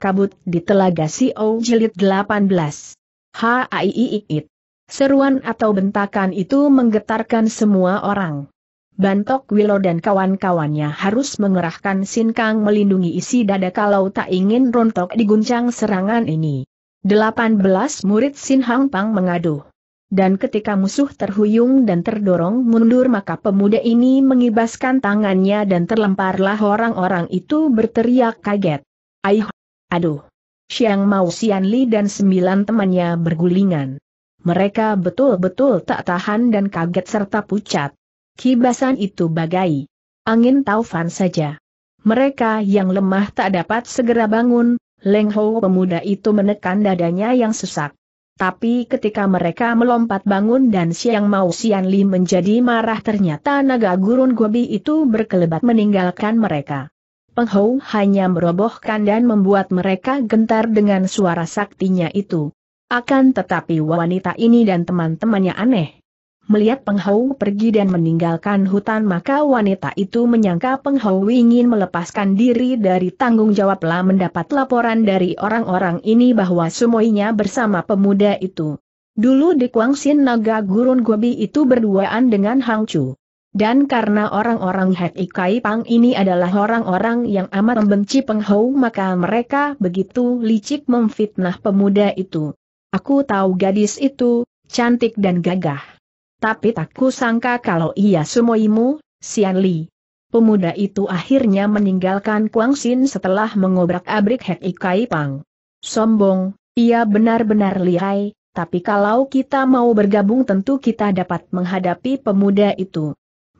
kabut di telaga Sio Jilid 18. Haiiiit. Seruan atau bentakan itu menggetarkan semua orang. Bantok Wilo dan kawan-kawannya harus mengerahkan sinkang melindungi isi dada kalau tak ingin rontok diguncang serangan ini. 18 murid Sin Hang Pang mengaduh. Dan ketika musuh terhuyung dan terdorong mundur maka pemuda ini mengibaskan tangannya dan terlemparlah orang-orang itu berteriak kaget. Aih! Aduh! Siang Mao Sian Li dan sembilan temannya bergulingan. Mereka betul-betul tak tahan dan kaget serta pucat. Kibasan itu bagai angin taufan saja. Mereka yang lemah tak dapat segera bangun, Leng Ho pemuda itu menekan dadanya yang sesak. Tapi ketika mereka melompat bangun dan Siang Mau Sian Li menjadi marah ternyata naga gurun Gobi itu berkelebat meninggalkan mereka. Penghou hanya merobohkan dan membuat mereka gentar dengan suara saktinya itu. Akan tetapi wanita ini dan teman-temannya aneh. Melihat Penghou pergi dan meninggalkan hutan maka wanita itu menyangka Penghou ingin melepaskan diri dari tanggung jawab. lah mendapat laporan dari orang-orang ini bahwa semuanya bersama pemuda itu. Dulu di Kuangsin Naga Gurun Gobi itu berduaan dengan Hang Chu. Dan karena orang-orang Hei Kai Pang ini adalah orang-orang yang amat membenci Penghou maka mereka begitu licik memfitnah pemuda itu. Aku tahu gadis itu, cantik dan gagah. Tapi tak kusangka kalau ia sumoimu, Sian Li. Pemuda itu akhirnya meninggalkan Kuang Sin setelah mengobrak-abrik Hei Kai Pang. Sombong, ia benar-benar lihai, tapi kalau kita mau bergabung tentu kita dapat menghadapi pemuda itu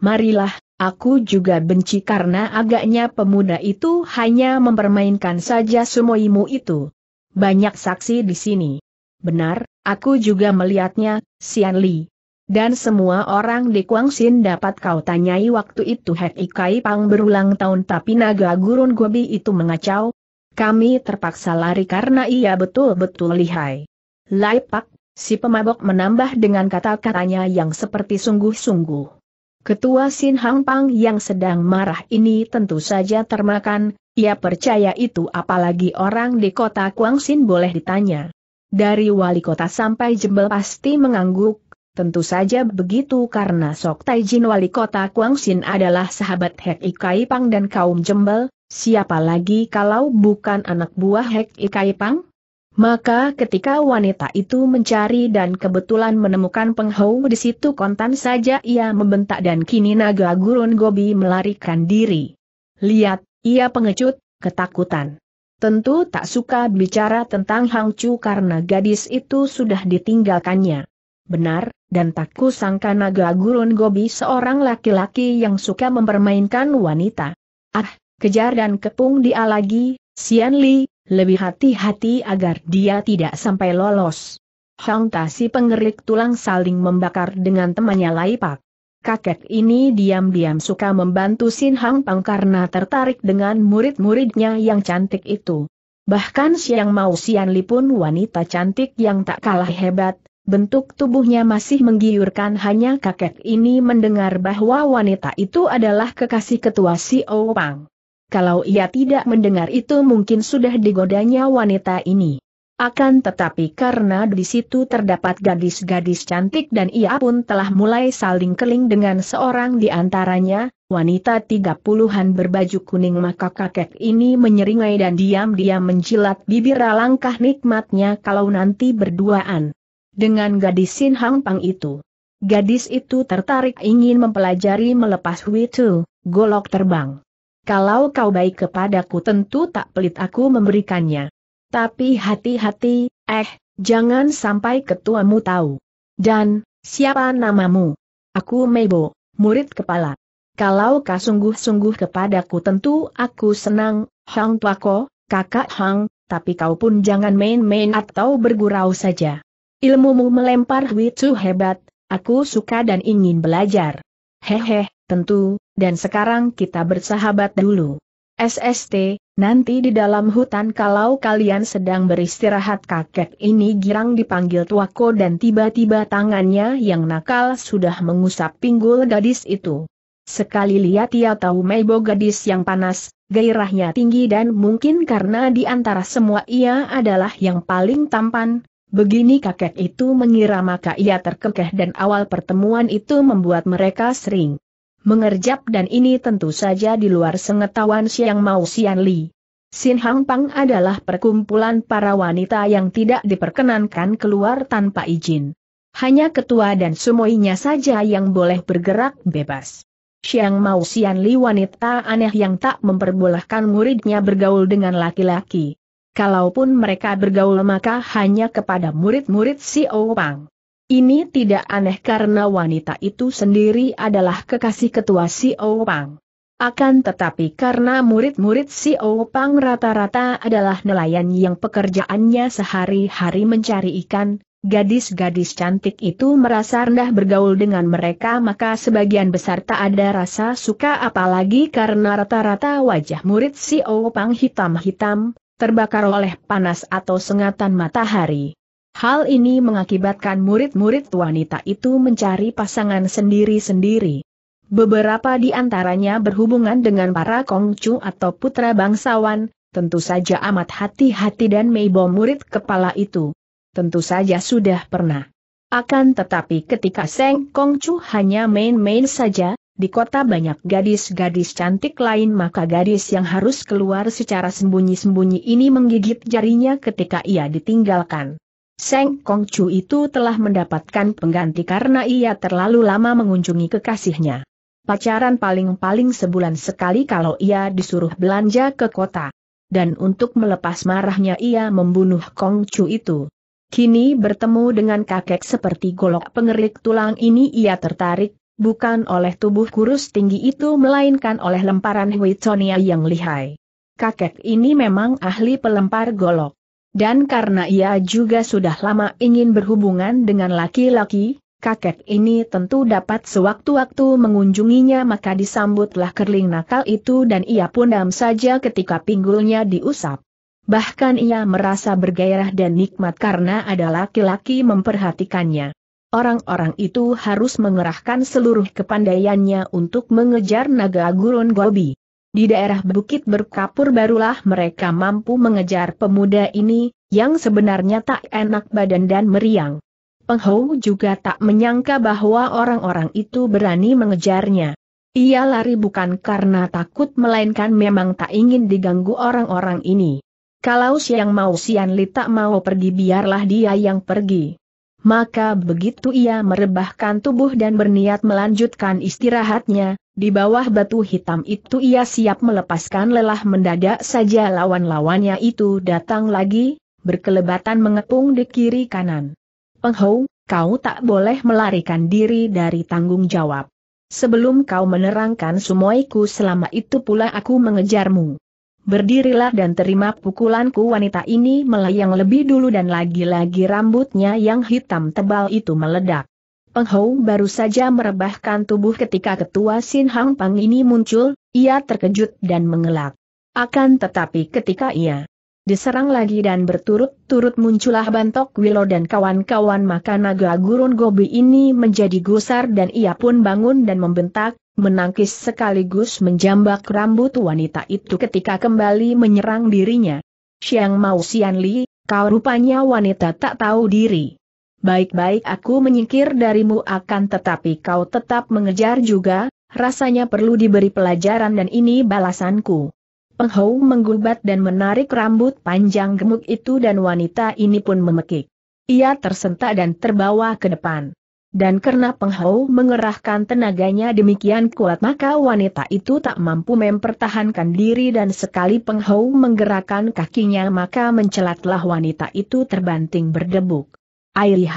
marilah, aku juga benci karena agaknya pemuda itu hanya mempermainkan saja sumoimu itu. Banyak saksi di sini. Benar, aku juga melihatnya, Sian Li. Dan semua orang di Kuang Sin dapat kau tanyai waktu itu Hek Ikai Pang berulang tahun tapi naga gurun Gobi itu mengacau. Kami terpaksa lari karena ia betul-betul lihai. Lai Pak, si pemabok menambah dengan kata-katanya yang seperti sungguh-sungguh. Ketua Sin Hang Pang yang sedang marah ini tentu saja termakan, ia percaya itu apalagi orang di kota Kuang Sin boleh ditanya. Dari wali kota sampai jembel pasti mengangguk, tentu saja begitu karena Sok Taijin wali kota Kuang Sin adalah sahabat Hek Ikai Pang dan kaum jembel, siapa lagi kalau bukan anak buah Hek Ikai Pang? Maka ketika wanita itu mencari dan kebetulan menemukan penghau di situ kontan saja ia membentak dan kini naga gurun Gobi melarikan diri. Lihat, ia pengecut, ketakutan. Tentu tak suka bicara tentang Hang Chu karena gadis itu sudah ditinggalkannya. Benar, dan tak kusangka naga gurun Gobi seorang laki-laki yang suka mempermainkan wanita. Ah, kejar dan kepung dia lagi, Sian Li, lebih hati-hati agar dia tidak sampai lolos. Hang Tasi pengerik tulang saling membakar dengan temannya Lai Pak. Kakek ini diam-diam suka membantu Sin Hang Pang karena tertarik dengan murid-muridnya yang cantik itu. Bahkan Siang Mau Sian Li pun wanita cantik yang tak kalah hebat, bentuk tubuhnya masih menggiurkan hanya kakek ini mendengar bahwa wanita itu adalah kekasih ketua Si Pang. Kalau ia tidak mendengar itu mungkin sudah digodanya wanita ini. Akan tetapi karena di situ terdapat gadis-gadis cantik dan ia pun telah mulai saling keling dengan seorang di antaranya, wanita tiga puluhan berbaju kuning maka kakek ini menyeringai dan diam-diam menjilat bibir alangkah nikmatnya kalau nanti berduaan. Dengan gadis Sin Hang Pang itu. Gadis itu tertarik ingin mempelajari melepas Hui Tu, golok terbang. Kalau kau baik kepadaku tentu tak pelit aku memberikannya. Tapi hati-hati, eh, jangan sampai ketuamu tahu. Dan, siapa namamu? Aku Mebo, murid kepala. Kalau kau sungguh-sungguh kepadaku tentu aku senang, Hang Tuako, kakak Hang, tapi kau pun jangan main-main atau bergurau saja. Ilmumu melempar Wicu hebat, aku suka dan ingin belajar. Hehe, tentu, dan sekarang kita bersahabat dulu. SST, nanti di dalam hutan kalau kalian sedang beristirahat kakek ini girang dipanggil tuako dan tiba-tiba tangannya yang nakal sudah mengusap pinggul gadis itu. Sekali lihat ia tahu Meibo gadis yang panas, gairahnya tinggi dan mungkin karena di antara semua ia adalah yang paling tampan, Begini kakek itu mengira maka ia terkekeh dan awal pertemuan itu membuat mereka sering mengerjap dan ini tentu saja di luar sengetahuan Siang Mau Sian Li. Sin Hang Pang adalah perkumpulan para wanita yang tidak diperkenankan keluar tanpa izin. Hanya ketua dan sumoinya saja yang boleh bergerak bebas. Siang Mau Sian Li wanita aneh yang tak memperbolehkan muridnya bergaul dengan laki-laki. Kalaupun mereka bergaul maka hanya kepada murid-murid si Pang. Ini tidak aneh karena wanita itu sendiri adalah kekasih ketua Si Pang. Akan tetapi karena murid-murid Si Pang rata-rata adalah nelayan yang pekerjaannya sehari-hari mencari ikan, gadis-gadis cantik itu merasa rendah bergaul dengan mereka maka sebagian besar tak ada rasa suka apalagi karena rata-rata wajah murid Si Pang hitam-hitam, terbakar oleh panas atau sengatan matahari. Hal ini mengakibatkan murid-murid wanita itu mencari pasangan sendiri-sendiri. Beberapa di antaranya berhubungan dengan para kongcu atau putra bangsawan, tentu saja amat hati-hati dan meibo murid kepala itu. Tentu saja sudah pernah. Akan tetapi ketika Seng Kongcu hanya main-main saja, di kota banyak gadis-gadis cantik lain maka gadis yang harus keluar secara sembunyi-sembunyi ini menggigit jarinya ketika ia ditinggalkan. Seng Kong Chu itu telah mendapatkan pengganti karena ia terlalu lama mengunjungi kekasihnya. Pacaran paling-paling sebulan sekali kalau ia disuruh belanja ke kota. Dan untuk melepas marahnya ia membunuh Kong Chu itu. Kini bertemu dengan kakek seperti golok pengerik tulang ini ia tertarik, bukan oleh tubuh kurus tinggi itu melainkan oleh lemparan Huitonia yang lihai. Kakek ini memang ahli pelempar golok. Dan karena ia juga sudah lama ingin berhubungan dengan laki-laki, kakek ini tentu dapat sewaktu-waktu mengunjunginya maka disambutlah kerling nakal itu dan ia pun dam saja ketika pinggulnya diusap. Bahkan ia merasa bergairah dan nikmat karena ada laki-laki memperhatikannya. Orang-orang itu harus mengerahkan seluruh kepandaiannya untuk mengejar naga gurun Gobi. Di daerah bukit berkapur barulah mereka mampu mengejar pemuda ini, yang sebenarnya tak enak badan dan meriang. Penghou juga tak menyangka bahwa orang-orang itu berani mengejarnya. Ia lari bukan karena takut melainkan memang tak ingin diganggu orang-orang ini. Kalau siang mau Sian Li tak mau pergi biarlah dia yang pergi. Maka begitu ia merebahkan tubuh dan berniat melanjutkan istirahatnya, di bawah batu hitam itu ia siap melepaskan lelah mendadak saja lawan-lawannya itu datang lagi, berkelebatan mengepung di kiri kanan. Penghou, kau tak boleh melarikan diri dari tanggung jawab. Sebelum kau menerangkan semuaiku selama itu pula aku mengejarmu. Berdirilah dan terima pukulanku wanita ini melayang lebih dulu dan lagi-lagi rambutnya yang hitam tebal itu meledak. Peng baru saja merebahkan tubuh ketika ketua Sin Hang Pang ini muncul, ia terkejut dan mengelak. Akan tetapi ketika ia diserang lagi dan berturut-turut muncullah Bantok Wilo dan kawan-kawan maka naga gurun Gobi ini menjadi gusar dan ia pun bangun dan membentak, menangkis sekaligus menjambak rambut wanita itu ketika kembali menyerang dirinya. Siang Mao Sian Li, kau rupanya wanita tak tahu diri. Baik-baik aku menyingkir darimu akan tetapi kau tetap mengejar juga, rasanya perlu diberi pelajaran dan ini balasanku. Penghou menggubat dan menarik rambut panjang gemuk itu dan wanita ini pun memekik. Ia tersentak dan terbawa ke depan. Dan karena Penghou mengerahkan tenaganya demikian kuat maka wanita itu tak mampu mempertahankan diri dan sekali Penghou menggerakkan kakinya maka mencelatlah wanita itu terbanting berdebuk. Airih.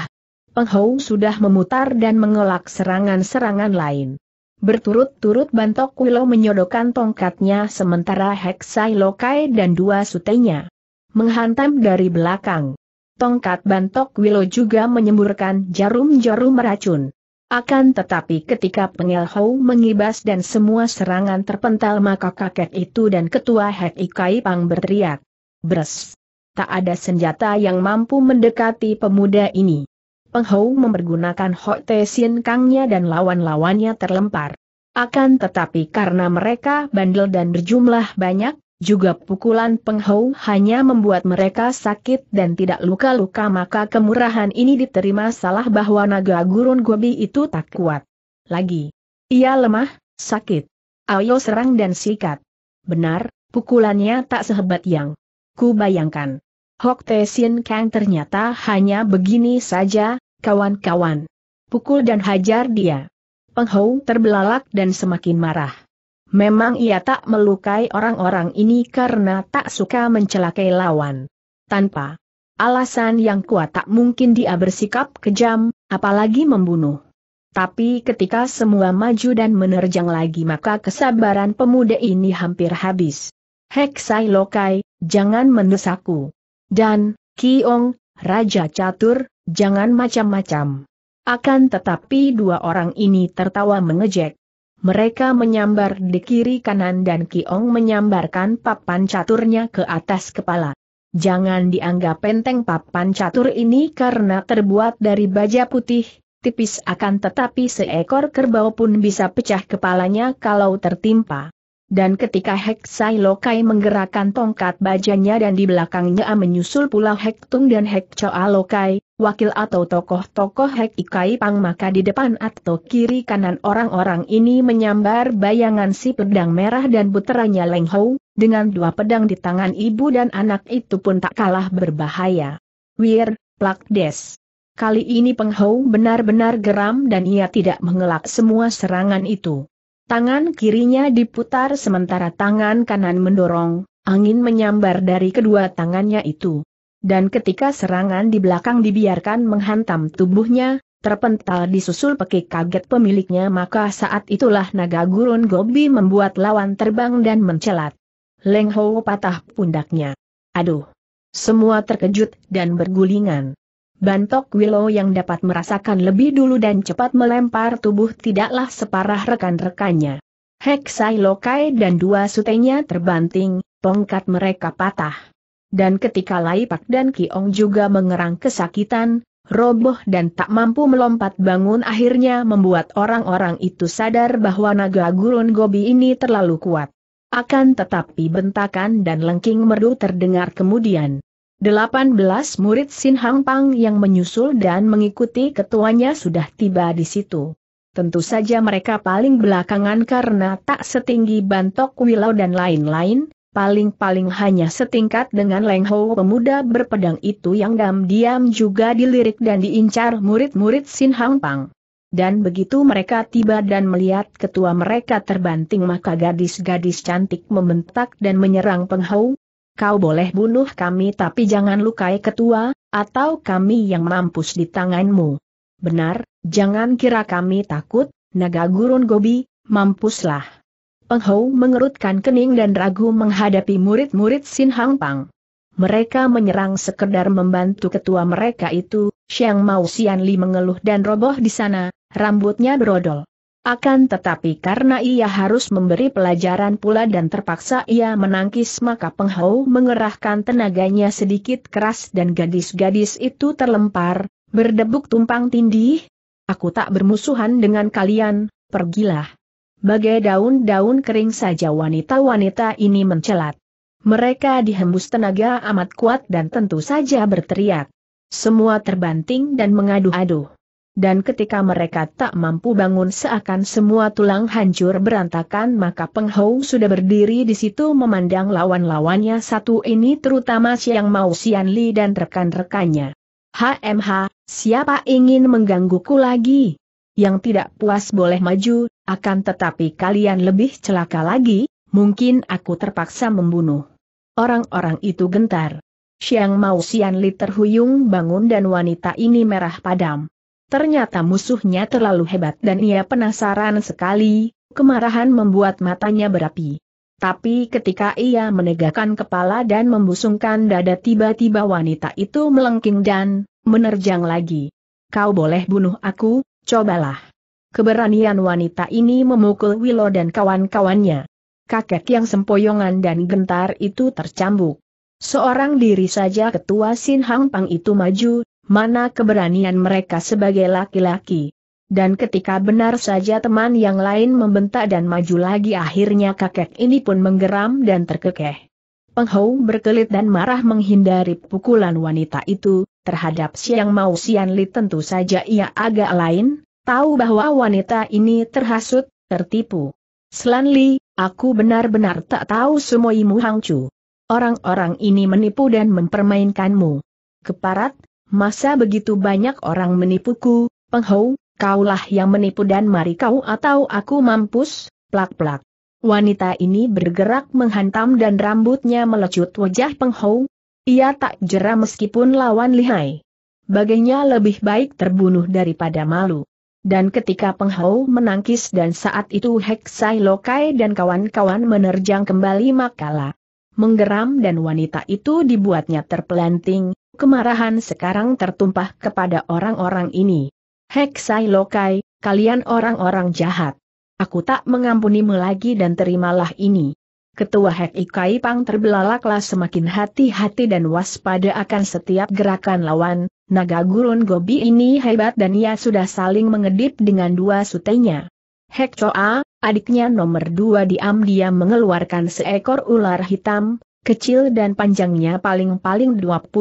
Peng sudah memutar dan mengelak serangan-serangan lain. Berturut-turut bantok Willow menyodokkan tongkatnya sementara Heksai Lokai dan dua sutenya menghantam dari belakang. Tongkat bantok Willow juga menyemburkan jarum-jarum meracun. Akan tetapi ketika Pengel mengibas dan semua serangan terpental maka kakek itu dan ketua Hek Ikai Pang berteriak. Bres! tak ada senjata yang mampu mendekati pemuda ini. Peng Hou mempergunakan Hok Te Sien Kangnya dan lawan-lawannya terlempar. Akan tetapi karena mereka bandel dan berjumlah banyak, juga pukulan Peng hanya membuat mereka sakit dan tidak luka-luka maka kemurahan ini diterima salah bahwa naga gurun gobi itu tak kuat. Lagi. Ia lemah, sakit. Ayo serang dan sikat. Benar, pukulannya tak sehebat yang ku bayangkan. Hok Te Kang ternyata hanya begini saja, kawan-kawan. Pukul dan hajar dia. Peng Hou terbelalak dan semakin marah. Memang ia tak melukai orang-orang ini karena tak suka mencelakai lawan. Tanpa alasan yang kuat tak mungkin dia bersikap kejam, apalagi membunuh. Tapi ketika semua maju dan menerjang lagi maka kesabaran pemuda ini hampir habis. Heksai Lokai, jangan mendesakku. Dan, Kiong, Raja Catur, jangan macam-macam. Akan tetapi dua orang ini tertawa mengejek. Mereka menyambar di kiri kanan dan Kiong menyambarkan papan caturnya ke atas kepala. Jangan dianggap penteng papan catur ini karena terbuat dari baja putih, tipis akan tetapi seekor kerbau pun bisa pecah kepalanya kalau tertimpa dan ketika Hek Sai Lokai menggerakkan tongkat bajanya dan di belakangnya menyusul pula Hek Tung dan Hek Choa Lokai, wakil atau tokoh-tokoh Hek Ikai Pang maka di depan atau kiri kanan orang-orang ini menyambar bayangan si pedang merah dan puteranya Leng Hou, dengan dua pedang di tangan ibu dan anak itu pun tak kalah berbahaya. Wir, plak des. Kali ini Peng Hou benar-benar geram dan ia tidak mengelak semua serangan itu. Tangan kirinya diputar sementara tangan kanan mendorong, angin menyambar dari kedua tangannya itu. Dan ketika serangan di belakang dibiarkan menghantam tubuhnya, terpental disusul pekik kaget pemiliknya maka saat itulah naga gurun Gobi membuat lawan terbang dan mencelat. Leng Ho patah pundaknya. Aduh! Semua terkejut dan bergulingan. Bantok Willow yang dapat merasakan lebih dulu dan cepat melempar tubuh tidaklah separah rekan-rekannya. Heksai Lokai dan dua sutenya terbanting, tongkat mereka patah. Dan ketika Laipak dan Kiong juga mengerang kesakitan, roboh dan tak mampu melompat bangun akhirnya membuat orang-orang itu sadar bahwa naga gurun gobi ini terlalu kuat. Akan tetapi bentakan dan lengking merdu terdengar kemudian. 18 murid Sin Hang Pang yang menyusul dan mengikuti ketuanya sudah tiba di situ. Tentu saja mereka paling belakangan karena tak setinggi Bantok Wilau dan lain-lain, paling-paling hanya setingkat dengan Leng Ho pemuda berpedang itu yang diam-diam juga dilirik dan diincar murid-murid Sin Hang Pang. Dan begitu mereka tiba dan melihat ketua mereka terbanting maka gadis-gadis cantik membentak dan menyerang penghau, kau boleh bunuh kami tapi jangan lukai ketua, atau kami yang mampus di tanganmu. Benar, jangan kira kami takut, naga gurun gobi, mampuslah. Penghou mengerutkan kening dan ragu menghadapi murid-murid Sin Hang Pang. Mereka menyerang sekedar membantu ketua mereka itu, Xiang Mao Xian Li mengeluh dan roboh di sana, rambutnya berodol. Akan tetapi karena ia harus memberi pelajaran pula dan terpaksa ia menangkis maka Penghau mengerahkan tenaganya sedikit keras dan gadis-gadis itu terlempar, berdebuk tumpang tindih. Aku tak bermusuhan dengan kalian, pergilah. Bagai daun-daun kering saja wanita-wanita ini mencelat. Mereka dihembus tenaga amat kuat dan tentu saja berteriak. Semua terbanting dan mengadu-adu dan ketika mereka tak mampu bangun seakan semua tulang hancur berantakan maka Peng Hou sudah berdiri di situ memandang lawan-lawannya satu ini terutama Siang Mau Sian Li dan rekan-rekannya. HMH, siapa ingin menggangguku lagi? Yang tidak puas boleh maju, akan tetapi kalian lebih celaka lagi, mungkin aku terpaksa membunuh. Orang-orang itu gentar. Siang Mau Sian Li terhuyung bangun dan wanita ini merah padam. Ternyata musuhnya terlalu hebat dan ia penasaran sekali, kemarahan membuat matanya berapi. Tapi ketika ia menegakkan kepala dan membusungkan dada tiba-tiba wanita itu melengking dan menerjang lagi. Kau boleh bunuh aku, cobalah. Keberanian wanita ini memukul Willow dan kawan-kawannya. Kakek yang sempoyongan dan gentar itu tercambuk. Seorang diri saja ketua Sin Hang Pang itu maju, mana keberanian mereka sebagai laki-laki. Dan ketika benar saja teman yang lain membentak dan maju lagi akhirnya kakek ini pun menggeram dan terkekeh. Penghou berkelit dan marah menghindari pukulan wanita itu, terhadap Siang Mau Sian Li tentu saja ia agak lain, tahu bahwa wanita ini terhasut, tertipu. Selan Li, aku benar-benar tak tahu semuimu hangcu. Orang-orang ini menipu dan mempermainkanmu. Keparat, Masa begitu banyak orang menipuku, Penghau, kaulah yang menipu dan mari kau atau aku mampus, plak-plak. Wanita ini bergerak menghantam dan rambutnya melecut wajah Penghau, Ia tak jera meskipun lawan lihai. Baginya lebih baik terbunuh daripada malu. Dan ketika Penghau menangkis dan saat itu Heksai Lokai dan kawan-kawan menerjang kembali Makala. Menggeram dan wanita itu dibuatnya terpelanting, Kemarahan sekarang tertumpah kepada orang-orang ini. Heksai lokai, kalian orang-orang jahat. Aku tak mengampunimu lagi dan terimalah ini. Ketua Hek Ikai Pang terbelalaklah semakin hati-hati dan waspada akan setiap gerakan lawan, naga gurun gobi ini hebat dan ia sudah saling mengedip dengan dua sutenya. Hek Choa, adiknya nomor dua diam-diam mengeluarkan seekor ular hitam, kecil dan panjangnya paling-paling 25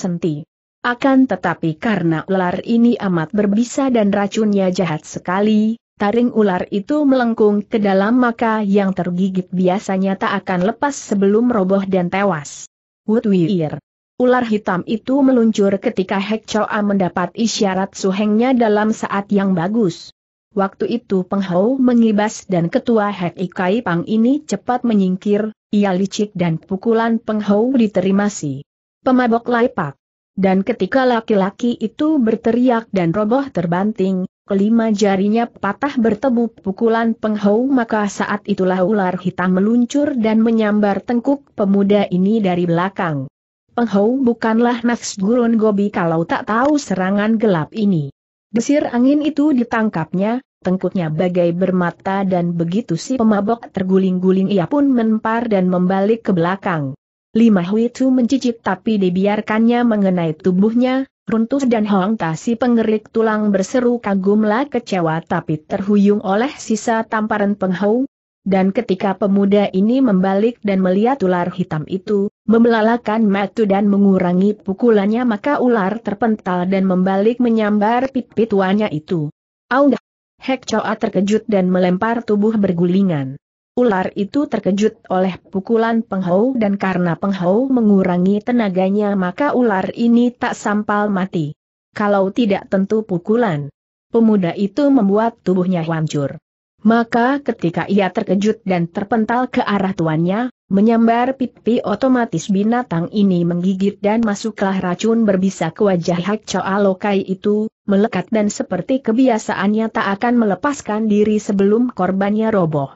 cm. Akan tetapi karena ular ini amat berbisa dan racunnya jahat sekali, taring ular itu melengkung ke dalam maka yang tergigit biasanya tak akan lepas sebelum roboh dan tewas. Wutwiir. Ular hitam itu meluncur ketika Hek Choa mendapat isyarat suhengnya dalam saat yang bagus. Waktu itu Penghau mengibas dan ketua Hek Ikai Pang ini cepat menyingkir, ia licik dan pukulan Penghau diterima si pemabok laipak. Dan ketika laki-laki itu berteriak dan roboh terbanting, kelima jarinya patah bertebu pukulan Penghau maka saat itulah ular hitam meluncur dan menyambar tengkuk pemuda ini dari belakang. Penghau bukanlah naks gurun gobi kalau tak tahu serangan gelap ini. Desir angin itu ditangkapnya, tengkuknya bagai bermata dan begitu si pemabok terguling-guling ia pun menpar dan membalik ke belakang. Lima Hui Tu mencicit tapi dibiarkannya mengenai tubuhnya, runtuh dan Hong Ta si pengerik tulang berseru kagumlah kecewa tapi terhuyung oleh sisa tamparan penghau. Dan ketika pemuda ini membalik dan melihat ular hitam itu, membelalakan matu dan mengurangi pukulannya maka ular terpental dan membalik menyambar pit-pituannya pit itu. Aung Hek Choa terkejut dan melempar tubuh bergulingan. Ular itu terkejut oleh pukulan penghau dan karena penghau mengurangi tenaganya maka ular ini tak sampal mati. Kalau tidak tentu pukulan. Pemuda itu membuat tubuhnya hancur. Maka ketika ia terkejut dan terpental ke arah tuannya, menyambar pipi otomatis binatang ini menggigit dan masuklah racun berbisa ke wajah Hak Choa Lokai itu, melekat dan seperti kebiasaannya tak akan melepaskan diri sebelum korbannya roboh.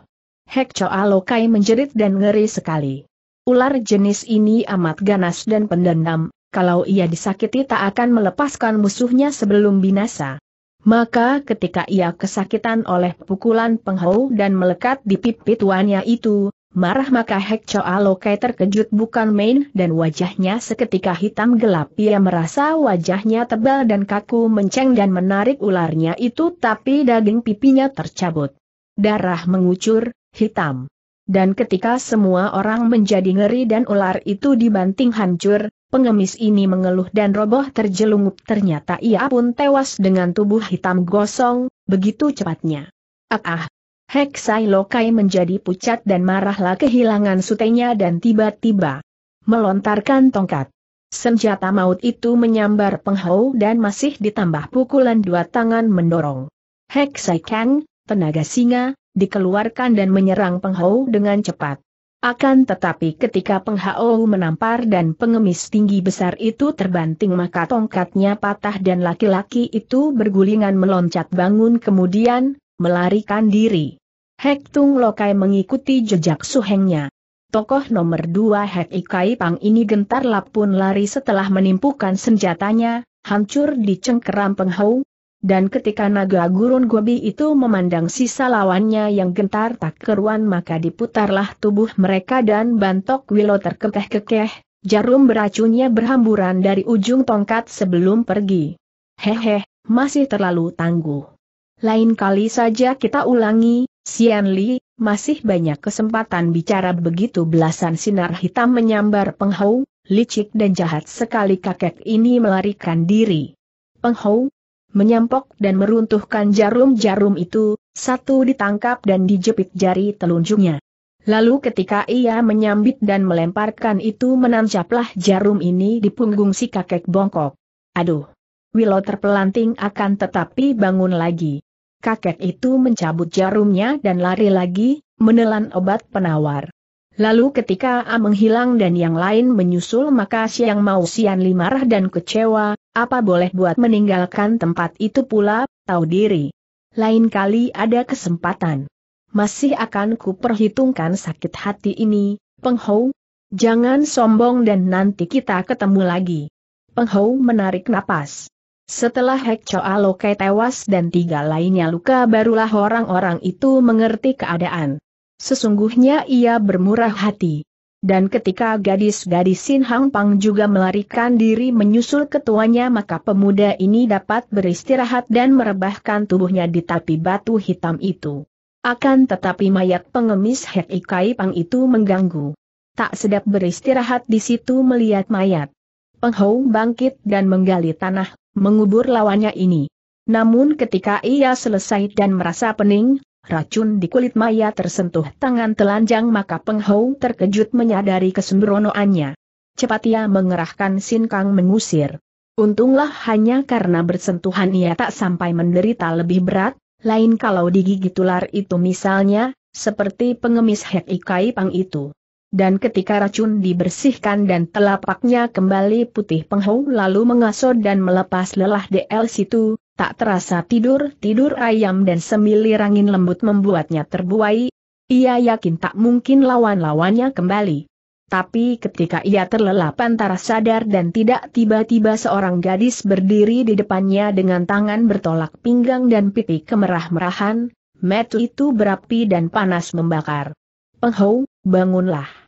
Hek Choa Lokai menjerit dan ngeri sekali. Ular jenis ini amat ganas dan pendendam, kalau ia disakiti tak akan melepaskan musuhnya sebelum binasa. Maka ketika ia kesakitan oleh pukulan penghau dan melekat di pipi tuannya itu, Marah maka Hek Choa Lokai terkejut bukan main dan wajahnya seketika hitam gelap. Ia merasa wajahnya tebal dan kaku menceng dan menarik ularnya itu tapi daging pipinya tercabut. Darah mengucur, hitam. Dan ketika semua orang menjadi ngeri dan ular itu dibanting hancur, pengemis ini mengeluh dan roboh terjelungup ternyata ia pun tewas dengan tubuh hitam gosong, begitu cepatnya. Ah ah, Heksai Lokai menjadi pucat dan marahlah kehilangan sutenya dan tiba-tiba melontarkan tongkat. Senjata maut itu menyambar penghau dan masih ditambah pukulan dua tangan mendorong. Heksai Kang, tenaga singa, dikeluarkan dan menyerang penghau dengan cepat. Akan tetapi ketika Penghao menampar dan pengemis tinggi besar itu terbanting maka tongkatnya patah dan laki-laki itu bergulingan meloncat bangun kemudian, melarikan diri. Hek Tung Lokai mengikuti jejak suhengnya. Tokoh nomor dua Hek Ikai Pang ini gentar lapun lari setelah menimpukan senjatanya, hancur di cengkeram penghau. Dan ketika naga gurun gobi itu memandang sisa lawannya yang gentar tak keruan maka diputarlah tubuh mereka dan bantok wilo terkekeh-kekeh, jarum beracunnya berhamburan dari ujung tongkat sebelum pergi. Hehe, masih terlalu tangguh. Lain kali saja kita ulangi, Sian Li, masih banyak kesempatan bicara begitu belasan sinar hitam menyambar penghau, licik dan jahat sekali kakek ini melarikan diri. Penghau, menyampok dan meruntuhkan jarum-jarum itu, satu ditangkap dan dijepit jari telunjuknya. Lalu ketika ia menyambit dan melemparkan itu menancaplah jarum ini di punggung si kakek bongkok. Aduh! Wilo terpelanting akan tetapi bangun lagi kakek itu mencabut jarumnya dan lari lagi, menelan obat penawar. Lalu ketika A menghilang dan yang lain menyusul maka Siang Mau Sian Limarah dan kecewa, apa boleh buat meninggalkan tempat itu pula, tahu diri. Lain kali ada kesempatan. Masih akan kuperhitungkan sakit hati ini, Penghou. Jangan sombong dan nanti kita ketemu lagi. Penghou menarik napas. Setelah Hek Choa Lokai tewas dan tiga lainnya luka barulah orang-orang itu mengerti keadaan. Sesungguhnya ia bermurah hati. Dan ketika gadis-gadis Sin Hang Pang juga melarikan diri menyusul ketuanya maka pemuda ini dapat beristirahat dan merebahkan tubuhnya di tapi batu hitam itu. Akan tetapi mayat pengemis Hek Ikai Pang itu mengganggu. Tak sedap beristirahat di situ melihat mayat. Penghou bangkit dan menggali tanah mengubur lawannya ini. Namun ketika ia selesai dan merasa pening, racun di kulit maya tersentuh tangan telanjang maka Penghou terkejut menyadari kesembronoannya. Cepat ia mengerahkan sinkang mengusir. Untunglah hanya karena bersentuhan ia tak sampai menderita lebih berat, lain kalau digigit ular itu misalnya, seperti pengemis Hek Ikai Pang itu dan ketika racun dibersihkan dan telapaknya kembali putih penghong lalu mengasuh dan melepas lelah DL situ, tak terasa tidur-tidur ayam dan semilir angin lembut membuatnya terbuai, ia yakin tak mungkin lawan-lawannya kembali. Tapi ketika ia terlelap antara sadar dan tidak tiba-tiba seorang gadis berdiri di depannya dengan tangan bertolak pinggang dan pipi kemerah-merahan, metu itu berapi dan panas membakar. Penghou, bangunlah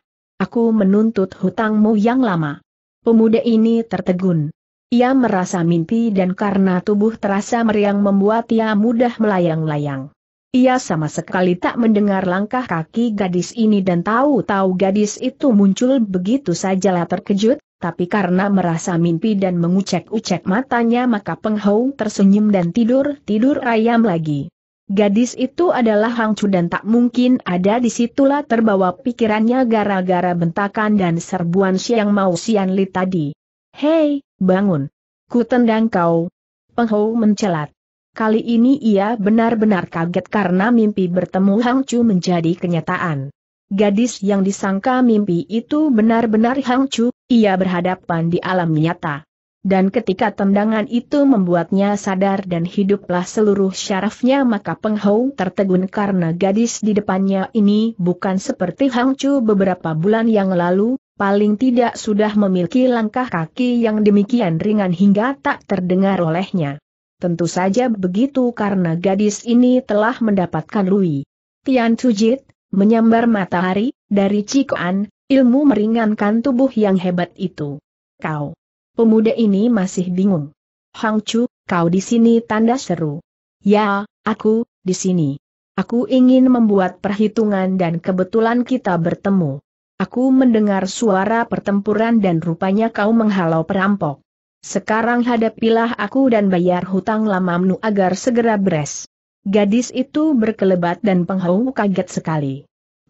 aku menuntut hutangmu yang lama. Pemuda ini tertegun. Ia merasa mimpi dan karena tubuh terasa meriang membuat ia mudah melayang-layang. Ia sama sekali tak mendengar langkah kaki gadis ini dan tahu-tahu gadis itu muncul begitu sajalah terkejut, tapi karena merasa mimpi dan mengucek-ucek matanya maka penghau tersenyum dan tidur-tidur ayam lagi. Gadis itu adalah Hang Chu dan tak mungkin ada di situlah terbawa pikirannya gara-gara bentakan dan serbuan siang mau Sian Li tadi. Hei, bangun. Ku tendang kau. Penghou mencelat. Kali ini ia benar-benar kaget karena mimpi bertemu Hang Chu menjadi kenyataan. Gadis yang disangka mimpi itu benar-benar Hang Chu, ia berhadapan di alam nyata dan ketika tendangan itu membuatnya sadar dan hiduplah seluruh syarafnya maka Peng Hou tertegun karena gadis di depannya ini bukan seperti Hang Chu beberapa bulan yang lalu, paling tidak sudah memiliki langkah kaki yang demikian ringan hingga tak terdengar olehnya. Tentu saja begitu karena gadis ini telah mendapatkan Lui. Tian Sujit, menyambar matahari, dari Cikuan, ilmu meringankan tubuh yang hebat itu. Kau Pemuda ini masih bingung. Hang Chu, kau di sini tanda seru. Ya, aku, di sini. Aku ingin membuat perhitungan dan kebetulan kita bertemu. Aku mendengar suara pertempuran dan rupanya kau menghalau perampok. Sekarang hadapilah aku dan bayar hutang lamamu agar segera beres. Gadis itu berkelebat dan penghau kaget sekali.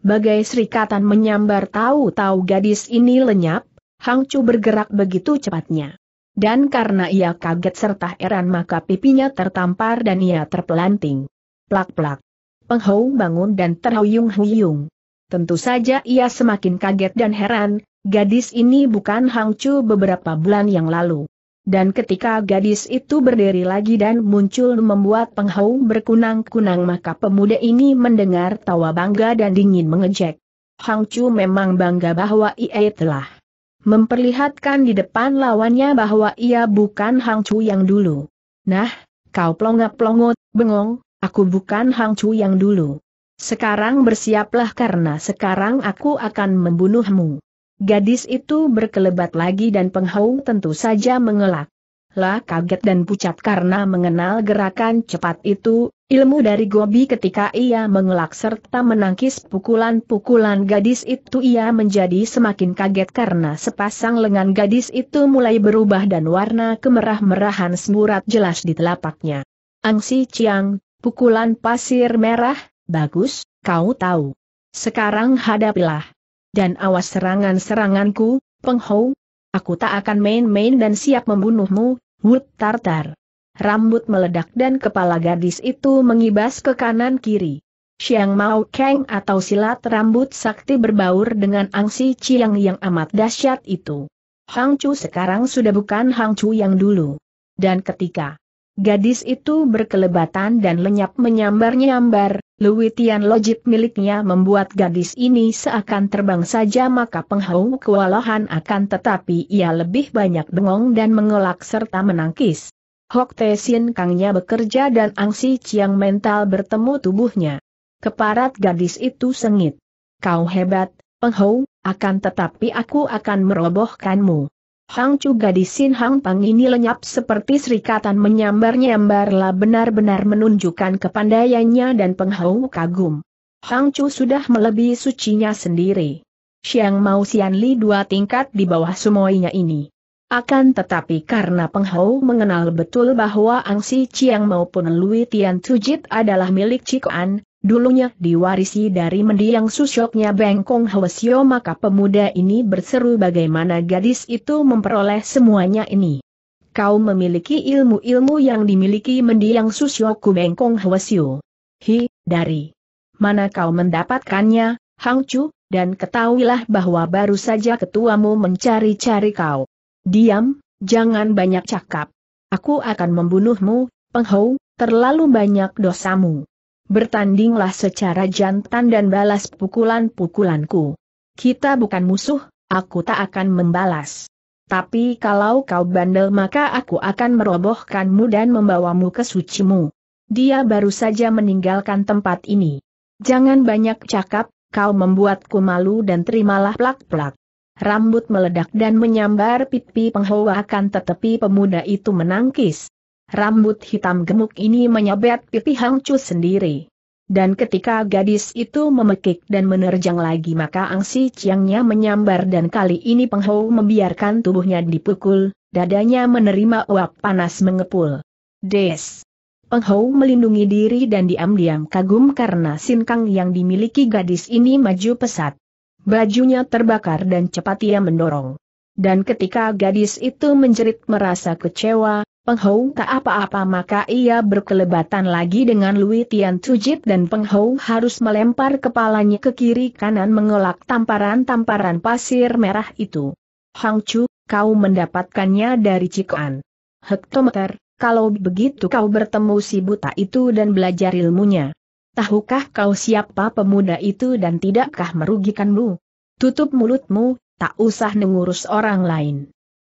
Bagai serikatan menyambar tahu-tahu gadis ini lenyap, Hang Chu bergerak begitu cepatnya. Dan karena ia kaget serta heran maka pipinya tertampar dan ia terpelanting. Plak-plak. Penghou bangun dan terhuyung-huyung. Tentu saja ia semakin kaget dan heran, gadis ini bukan Hang Chu beberapa bulan yang lalu. Dan ketika gadis itu berdiri lagi dan muncul membuat penghau berkunang-kunang maka pemuda ini mendengar tawa bangga dan dingin mengejek. Hang Chu memang bangga bahwa ia telah memperlihatkan di depan lawannya bahwa ia bukan Hang Chu yang dulu. Nah, kau pelongak plongot bengong, aku bukan Hang Chu yang dulu. Sekarang bersiaplah karena sekarang aku akan membunuhmu. Gadis itu berkelebat lagi dan Penghaung tentu saja mengelak lah kaget dan pucat karena mengenal gerakan cepat itu, ilmu dari Gobi ketika ia mengelak serta menangkis pukulan-pukulan gadis itu ia menjadi semakin kaget karena sepasang lengan gadis itu mulai berubah dan warna kemerah-merahan semburat jelas di telapaknya. Angsi Chiang, pukulan pasir merah, bagus, kau tahu. Sekarang hadapilah. Dan awas serangan-seranganku, Penghou, Aku tak akan main-main dan siap membunuhmu, Wut tartar. Rambut meledak dan kepala gadis itu mengibas ke kanan kiri. Siang Mao Keng atau silat rambut sakti berbaur dengan angsi Chiang yang amat dahsyat itu. Hang Chu sekarang sudah bukan Hang Chu yang dulu. Dan ketika gadis itu berkelebatan dan lenyap menyambar-nyambar, Luwitian logik miliknya membuat gadis ini seakan terbang saja maka penghau kewalahan akan tetapi ia lebih banyak bengong dan mengelak serta menangkis. Hok Te Kangnya bekerja dan angsi ciang mental bertemu tubuhnya. Keparat gadis itu sengit. Kau hebat, penghau, akan tetapi aku akan merobohkanmu. Hang Chu gadis Sin Hang Pang ini lenyap seperti serikatan menyambar-nyambarlah benar-benar menunjukkan kepandaiannya dan penghau kagum. Hang Chu sudah melebihi sucinya sendiri. Siang Mao Sian Li dua tingkat di bawah semuanya ini. Akan tetapi karena Penghao mengenal betul bahwa Ang Angsi Chiang maupun Lui Tian Tujit adalah milik Cikuan, dulunya diwarisi dari mendiang susyoknya Bengkong Hwasyo maka pemuda ini berseru bagaimana gadis itu memperoleh semuanya ini. Kau memiliki ilmu-ilmu yang dimiliki mendiang susyoku Bengkong Hwasyo. Hi, dari mana kau mendapatkannya, Hang Chu, dan ketahuilah bahwa baru saja ketuamu mencari-cari kau. Diam, jangan banyak cakap. Aku akan membunuhmu, penghou, terlalu banyak dosamu bertandinglah secara jantan dan balas pukulan-pukulanku. Kita bukan musuh, aku tak akan membalas. Tapi kalau kau bandel maka aku akan merobohkanmu dan membawamu ke sucimu. Dia baru saja meninggalkan tempat ini. Jangan banyak cakap, kau membuatku malu dan terimalah plak-plak. Rambut meledak dan menyambar pipi penghawa akan tetapi pemuda itu menangkis. Rambut hitam gemuk ini menyabet pipi Hang Chu sendiri. Dan ketika gadis itu memekik dan menerjang lagi maka angsi ciangnya menyambar dan kali ini penghau membiarkan tubuhnya dipukul, dadanya menerima uap panas mengepul. Des! Penghau melindungi diri dan diam-diam kagum karena sinkang yang dimiliki gadis ini maju pesat. Bajunya terbakar dan cepat ia mendorong. Dan ketika gadis itu menjerit merasa kecewa, Peng Hou tak apa-apa maka ia berkelebatan lagi dengan Lui Tian Tujit dan Peng Hou harus melempar kepalanya ke kiri kanan mengelak tamparan-tamparan pasir merah itu. Hang Chu, kau mendapatkannya dari Cikuan. Hektometer, kalau begitu kau bertemu si buta itu dan belajar ilmunya. Tahukah kau siapa pemuda itu dan tidakkah merugikanmu? Tutup mulutmu, tak usah mengurus orang lain.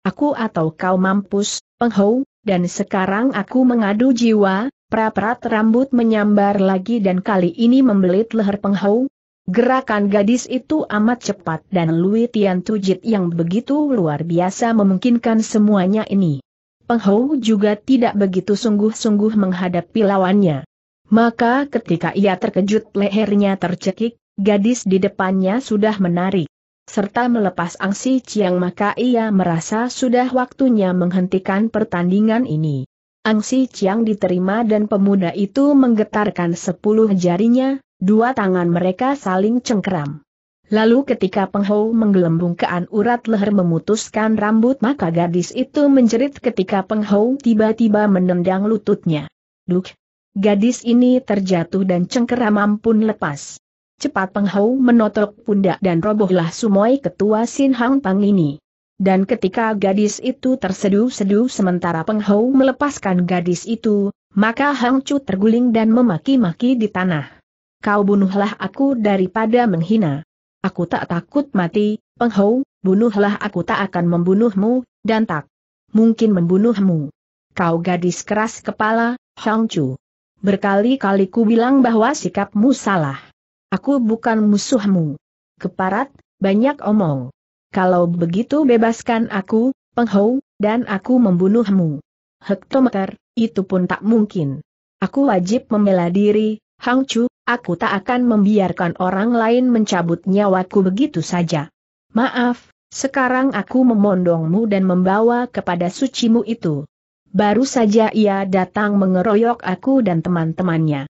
Aku atau kau mampus, penghou, dan sekarang aku mengadu jiwa, praprat rambut menyambar lagi dan kali ini membelit leher penghau. Gerakan gadis itu amat cepat dan Lui Tian Tujit yang begitu luar biasa memungkinkan semuanya ini. Penghau juga tidak begitu sungguh-sungguh menghadapi lawannya. Maka ketika ia terkejut lehernya tercekik, gadis di depannya sudah menarik serta melepas Angsi Ciang maka ia merasa sudah waktunya menghentikan pertandingan ini. Angsi Ciang diterima dan pemuda itu menggetarkan sepuluh jarinya, dua tangan mereka saling cengkeram. Lalu ketika Penghou menggelembung kean urat leher memutuskan rambut maka gadis itu menjerit ketika Penghou tiba-tiba menendang lututnya. Duk! Gadis ini terjatuh dan cengkeram pun lepas. Cepat Penghau menotok pundak dan robohlah Sumoi ketua Sin Hang Pang ini. Dan ketika gadis itu terseduh-seduh sementara Penghau melepaskan gadis itu, maka Hang Chu terguling dan memaki-maki di tanah. Kau bunuhlah aku daripada menghina. Aku tak takut mati, Penghau, bunuhlah aku tak akan membunuhmu, dan tak mungkin membunuhmu. Kau gadis keras kepala, Hang Chu. Berkali-kali ku bilang bahwa sikapmu salah. Aku bukan musuhmu. Keparat, banyak omong. Kalau begitu bebaskan aku, penghou, dan aku membunuhmu. Hektometer, itu pun tak mungkin. Aku wajib membela diri, Hang Chu, aku tak akan membiarkan orang lain mencabut nyawaku begitu saja. Maaf, sekarang aku memondongmu dan membawa kepada sucimu itu. Baru saja ia datang mengeroyok aku dan teman-temannya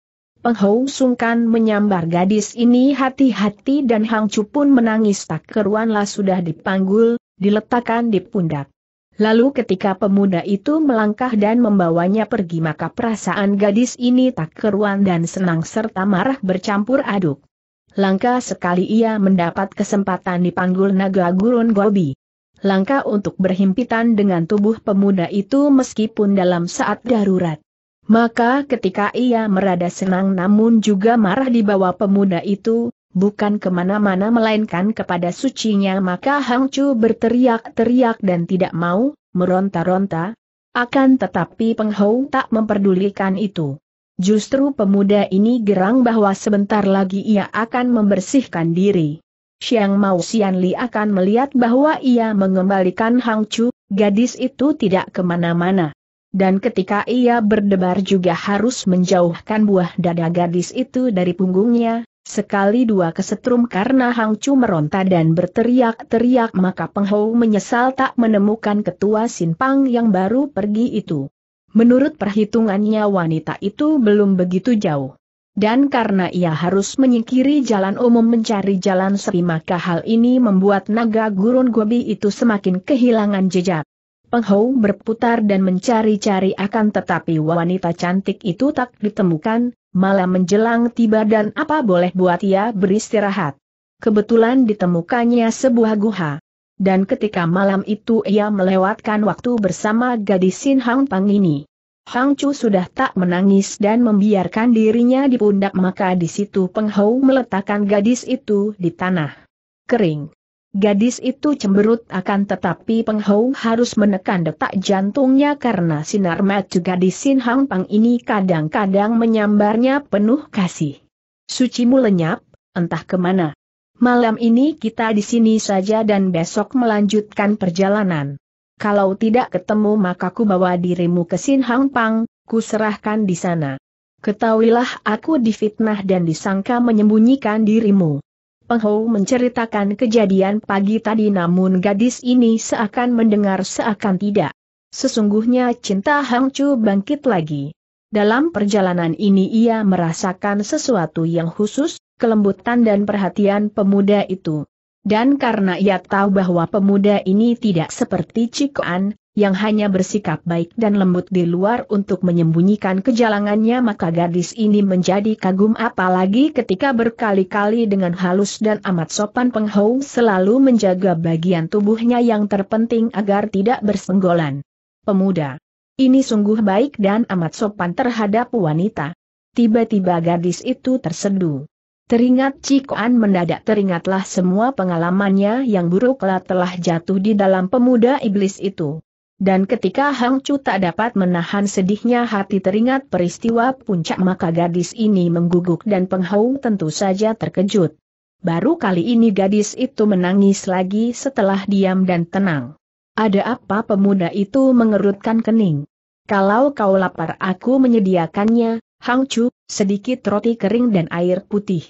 sungkan menyambar gadis ini hati-hati dan Hang Chu pun menangis tak keruanlah sudah dipanggul, diletakkan di pundak. Lalu ketika pemuda itu melangkah dan membawanya pergi maka perasaan gadis ini tak keruan dan senang serta marah bercampur aduk. Langkah sekali ia mendapat kesempatan dipanggul naga gurun gobi. Langkah untuk berhimpitan dengan tubuh pemuda itu meskipun dalam saat darurat. Maka ketika ia merada senang namun juga marah di bawah pemuda itu, bukan kemana-mana melainkan kepada sucinya maka Hang Chu berteriak-teriak dan tidak mau, meronta-ronta. Akan tetapi Peng Hou tak memperdulikan itu. Justru pemuda ini gerang bahwa sebentar lagi ia akan membersihkan diri. Siang Mao, Sian Li akan melihat bahwa ia mengembalikan Hang Chu, gadis itu tidak kemana-mana. Dan ketika ia berdebar juga harus menjauhkan buah dada gadis itu dari punggungnya, sekali dua kesetrum karena Hang Chu meronta dan berteriak-teriak maka Penghou menyesal tak menemukan ketua Sinpang yang baru pergi itu. Menurut perhitungannya wanita itu belum begitu jauh. Dan karena ia harus menyingkiri jalan umum mencari jalan sepi maka hal ini membuat naga gurun gobi itu semakin kehilangan jejak. Peng Hou berputar dan mencari-cari akan tetapi wanita cantik itu tak ditemukan, malah menjelang tiba dan apa boleh buat ia beristirahat. Kebetulan ditemukannya sebuah guha. Dan ketika malam itu ia melewatkan waktu bersama gadis Sin Hang Pang ini. Hang Chu sudah tak menangis dan membiarkan dirinya di pundak maka di situ Peng Hou meletakkan gadis itu di tanah kering. Gadis itu cemberut akan tetapi Peng Hong harus menekan detak jantungnya karena sinar mata gadis Sin Hang Pang ini kadang-kadang menyambarnya penuh kasih. Sucimu lenyap, entah kemana. Malam ini kita di sini saja dan besok melanjutkan perjalanan. Kalau tidak ketemu maka ku bawa dirimu ke Sin Hang Pang, ku serahkan di sana. Ketahuilah aku difitnah dan disangka menyembunyikan dirimu. Penghou menceritakan kejadian pagi tadi namun gadis ini seakan mendengar seakan tidak. Sesungguhnya cinta Hang Chu bangkit lagi. Dalam perjalanan ini ia merasakan sesuatu yang khusus, kelembutan dan perhatian pemuda itu. Dan karena ia tahu bahwa pemuda ini tidak seperti Cikoan, yang hanya bersikap baik dan lembut di luar untuk menyembunyikan kejalangannya maka gadis ini menjadi kagum apalagi ketika berkali-kali dengan halus dan amat sopan penghau selalu menjaga bagian tubuhnya yang terpenting agar tidak bersenggolan. Pemuda. Ini sungguh baik dan amat sopan terhadap wanita. Tiba-tiba gadis itu tersedu. Teringat Cikoan mendadak teringatlah semua pengalamannya yang buruklah telah jatuh di dalam pemuda iblis itu. Dan ketika Hang Chu tak dapat menahan sedihnya hati teringat peristiwa puncak maka gadis ini mengguguk dan penghau tentu saja terkejut. Baru kali ini gadis itu menangis lagi setelah diam dan tenang. Ada apa pemuda itu mengerutkan kening? Kalau kau lapar aku menyediakannya, Hang Chu, sedikit roti kering dan air putih.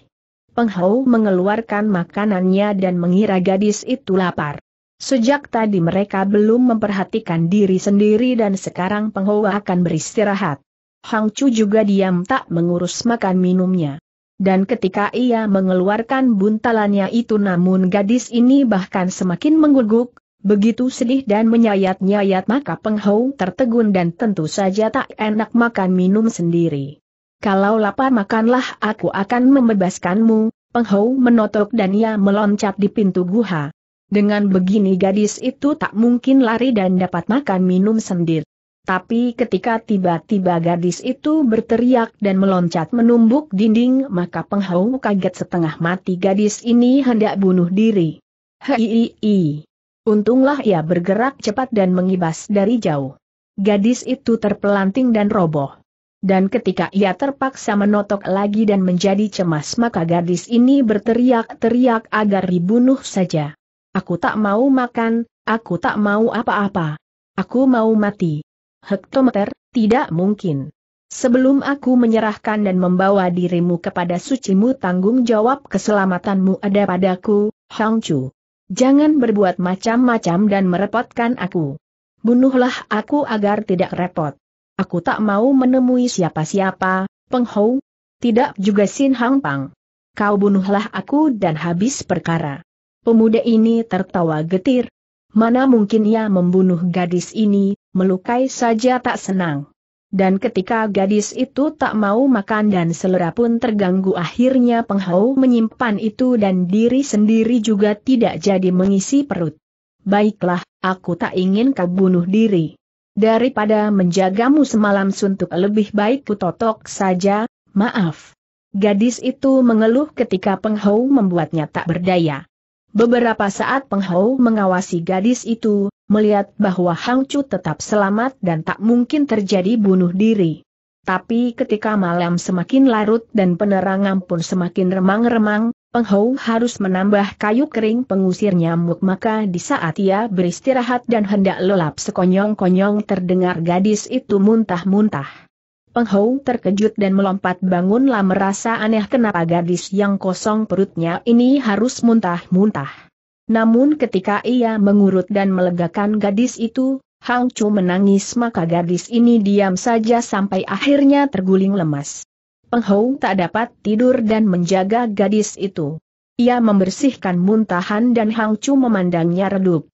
Penghau mengeluarkan makanannya dan mengira gadis itu lapar. Sejak tadi mereka belum memperhatikan diri sendiri dan sekarang penghawa akan beristirahat. Hang Chu juga diam tak mengurus makan minumnya. Dan ketika ia mengeluarkan buntalannya itu namun gadis ini bahkan semakin mengguguk, begitu sedih dan menyayat-nyayat maka Penghau tertegun dan tentu saja tak enak makan minum sendiri. Kalau lapar makanlah aku akan membebaskanmu, Penghau menotok dan ia meloncat di pintu guha. Dengan begini gadis itu tak mungkin lari dan dapat makan minum sendiri. Tapi ketika tiba-tiba gadis itu berteriak dan meloncat menumbuk dinding maka penghau kaget setengah mati gadis ini hendak bunuh diri. Hei, untunglah ia bergerak cepat dan mengibas dari jauh. Gadis itu terpelanting dan roboh. Dan ketika ia terpaksa menotok lagi dan menjadi cemas maka gadis ini berteriak-teriak agar dibunuh saja. Aku tak mau makan, aku tak mau apa-apa. Aku mau mati. Hektometer, tidak mungkin. Sebelum aku menyerahkan dan membawa dirimu kepada sucimu tanggung jawab keselamatanmu ada padaku, Hang Chu. Jangan berbuat macam-macam dan merepotkan aku. Bunuhlah aku agar tidak repot. Aku tak mau menemui siapa-siapa, Peng Hou. Tidak juga Sin Hang Pang. Kau bunuhlah aku dan habis perkara. Pemuda ini tertawa getir. Mana mungkin ia membunuh gadis ini, melukai saja tak senang. Dan ketika gadis itu tak mau makan dan selera pun terganggu akhirnya penghau menyimpan itu dan diri sendiri juga tidak jadi mengisi perut. Baiklah, aku tak ingin kau bunuh diri. Daripada menjagamu semalam suntuk lebih baik kutotok saja, maaf. Gadis itu mengeluh ketika penghau membuatnya tak berdaya. Beberapa saat Peng mengawasi gadis itu, melihat bahwa Hang Chu tetap selamat dan tak mungkin terjadi bunuh diri. Tapi ketika malam semakin larut dan penerangan pun semakin remang-remang, Peng harus menambah kayu kering pengusir nyamuk maka di saat ia beristirahat dan hendak lelap sekonyong-konyong terdengar gadis itu muntah-muntah. Peng Hou terkejut dan melompat bangunlah merasa aneh kenapa gadis yang kosong perutnya ini harus muntah-muntah. Namun ketika ia mengurut dan melegakan gadis itu, Hang Chu menangis maka gadis ini diam saja sampai akhirnya terguling lemas. Peng Hou tak dapat tidur dan menjaga gadis itu. Ia membersihkan muntahan dan Hang Chu memandangnya redup.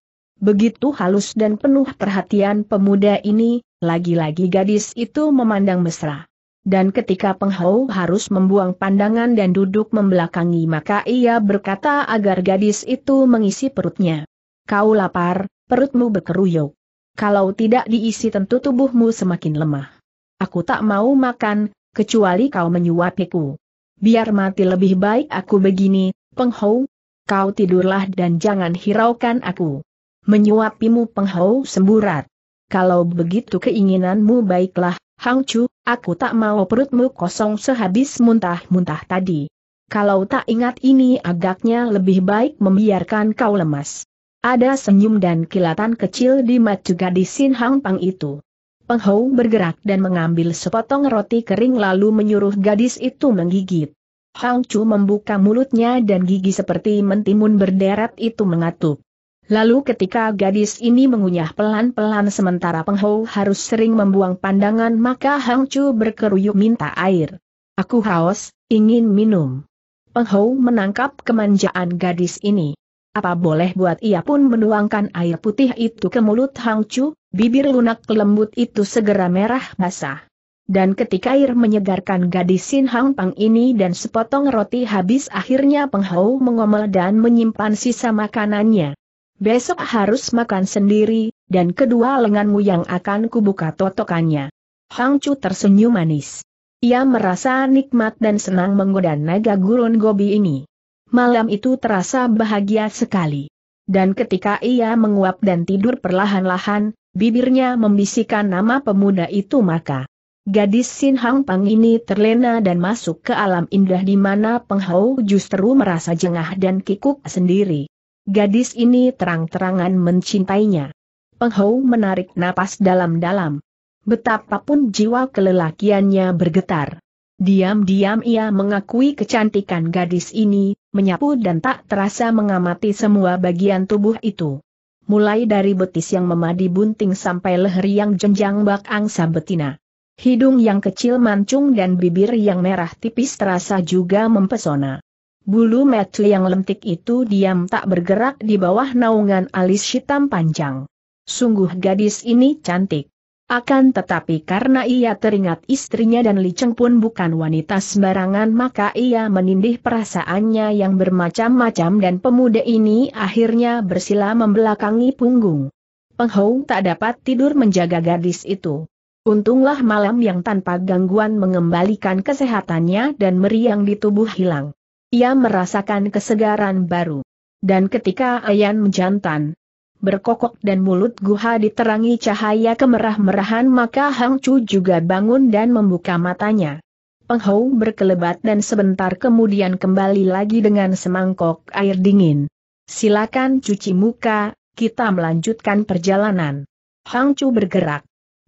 Begitu halus dan penuh perhatian pemuda ini, lagi-lagi gadis itu memandang mesra. Dan ketika penghau harus membuang pandangan dan duduk membelakangi maka ia berkata agar gadis itu mengisi perutnya. Kau lapar, perutmu berkeruyuk. Kalau tidak diisi tentu tubuhmu semakin lemah. Aku tak mau makan, kecuali kau menyuapiku. Biar mati lebih baik aku begini, penghau. Kau tidurlah dan jangan hiraukan aku menyuapimu penghau semburat. Kalau begitu keinginanmu baiklah, Hang Chu, aku tak mau perutmu kosong sehabis muntah-muntah tadi. Kalau tak ingat ini agaknya lebih baik membiarkan kau lemas. Ada senyum dan kilatan kecil di mata gadis Sin Hang Pang itu. Peng bergerak dan mengambil sepotong roti kering lalu menyuruh gadis itu menggigit. Hang Chu membuka mulutnya dan gigi seperti mentimun berderet itu mengatup. Lalu ketika gadis ini mengunyah pelan-pelan sementara penghou harus sering membuang pandangan maka Hang Chu berkeruyuk minta air. Aku haus, ingin minum. Penghou menangkap kemanjaan gadis ini. Apa boleh buat ia pun menuangkan air putih itu ke mulut Hang Chu, bibir lunak lembut itu segera merah basah. Dan ketika air menyegarkan gadis Sin Hang Pang ini dan sepotong roti habis akhirnya Penghou mengomel dan menyimpan sisa makanannya. Besok harus makan sendiri, dan kedua lenganmu yang akan kubuka totokannya. Hang Chu tersenyum manis. Ia merasa nikmat dan senang menggoda naga gurun gobi ini. Malam itu terasa bahagia sekali. Dan ketika ia menguap dan tidur perlahan-lahan, bibirnya membisikkan nama pemuda itu maka. Gadis Sin Hang Pang ini terlena dan masuk ke alam indah di mana Penghao justru merasa jengah dan kikuk sendiri. Gadis ini terang-terangan mencintainya. Penghou menarik napas dalam-dalam. Betapapun jiwa kelelakiannya bergetar. Diam-diam ia mengakui kecantikan gadis ini, menyapu dan tak terasa mengamati semua bagian tubuh itu. Mulai dari betis yang memadi bunting sampai leher yang jenjang bak angsa betina. Hidung yang kecil mancung dan bibir yang merah tipis terasa juga mempesona. Bulu metu yang lentik itu diam tak bergerak di bawah naungan alis hitam panjang. Sungguh gadis ini cantik. Akan tetapi karena ia teringat istrinya dan Li Cheng pun bukan wanita sembarangan maka ia menindih perasaannya yang bermacam-macam dan pemuda ini akhirnya bersila membelakangi punggung. Penghong tak dapat tidur menjaga gadis itu. Untunglah malam yang tanpa gangguan mengembalikan kesehatannya dan meriang di tubuh hilang ia merasakan kesegaran baru. Dan ketika Ayan menjantan, berkokok dan mulut guha diterangi cahaya kemerah-merahan maka Hang Chu juga bangun dan membuka matanya. Peng Hou berkelebat dan sebentar kemudian kembali lagi dengan semangkok air dingin. Silakan cuci muka, kita melanjutkan perjalanan. Hang Chu bergerak.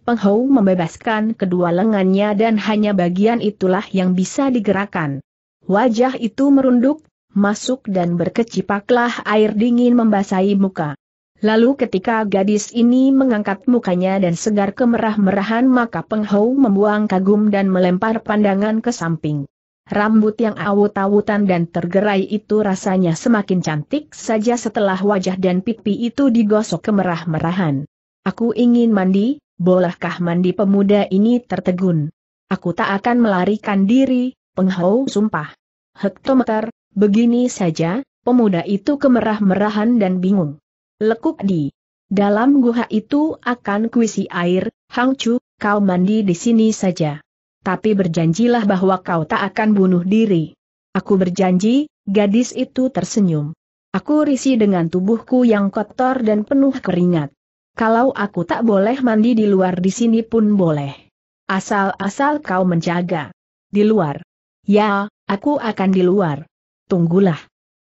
Peng Hou membebaskan kedua lengannya dan hanya bagian itulah yang bisa digerakkan. Wajah itu merunduk, masuk dan berkecipaklah air dingin membasahi muka. Lalu ketika gadis ini mengangkat mukanya dan segar kemerah-merahan maka penghau membuang kagum dan melempar pandangan ke samping. Rambut yang awut-awutan dan tergerai itu rasanya semakin cantik saja setelah wajah dan pipi itu digosok kemerah-merahan. Aku ingin mandi, bolehkah mandi pemuda ini tertegun? Aku tak akan melarikan diri, Penghau sumpah. Hektometer, begini saja, pemuda itu kemerah-merahan dan bingung. Lekuk di. Dalam guha itu akan kuisi air, Hangcu, kau mandi di sini saja. Tapi berjanjilah bahwa kau tak akan bunuh diri. Aku berjanji, gadis itu tersenyum. Aku risih dengan tubuhku yang kotor dan penuh keringat. Kalau aku tak boleh mandi di luar di sini pun boleh. Asal-asal kau menjaga. Di luar. Ya, aku akan di luar. Tunggulah.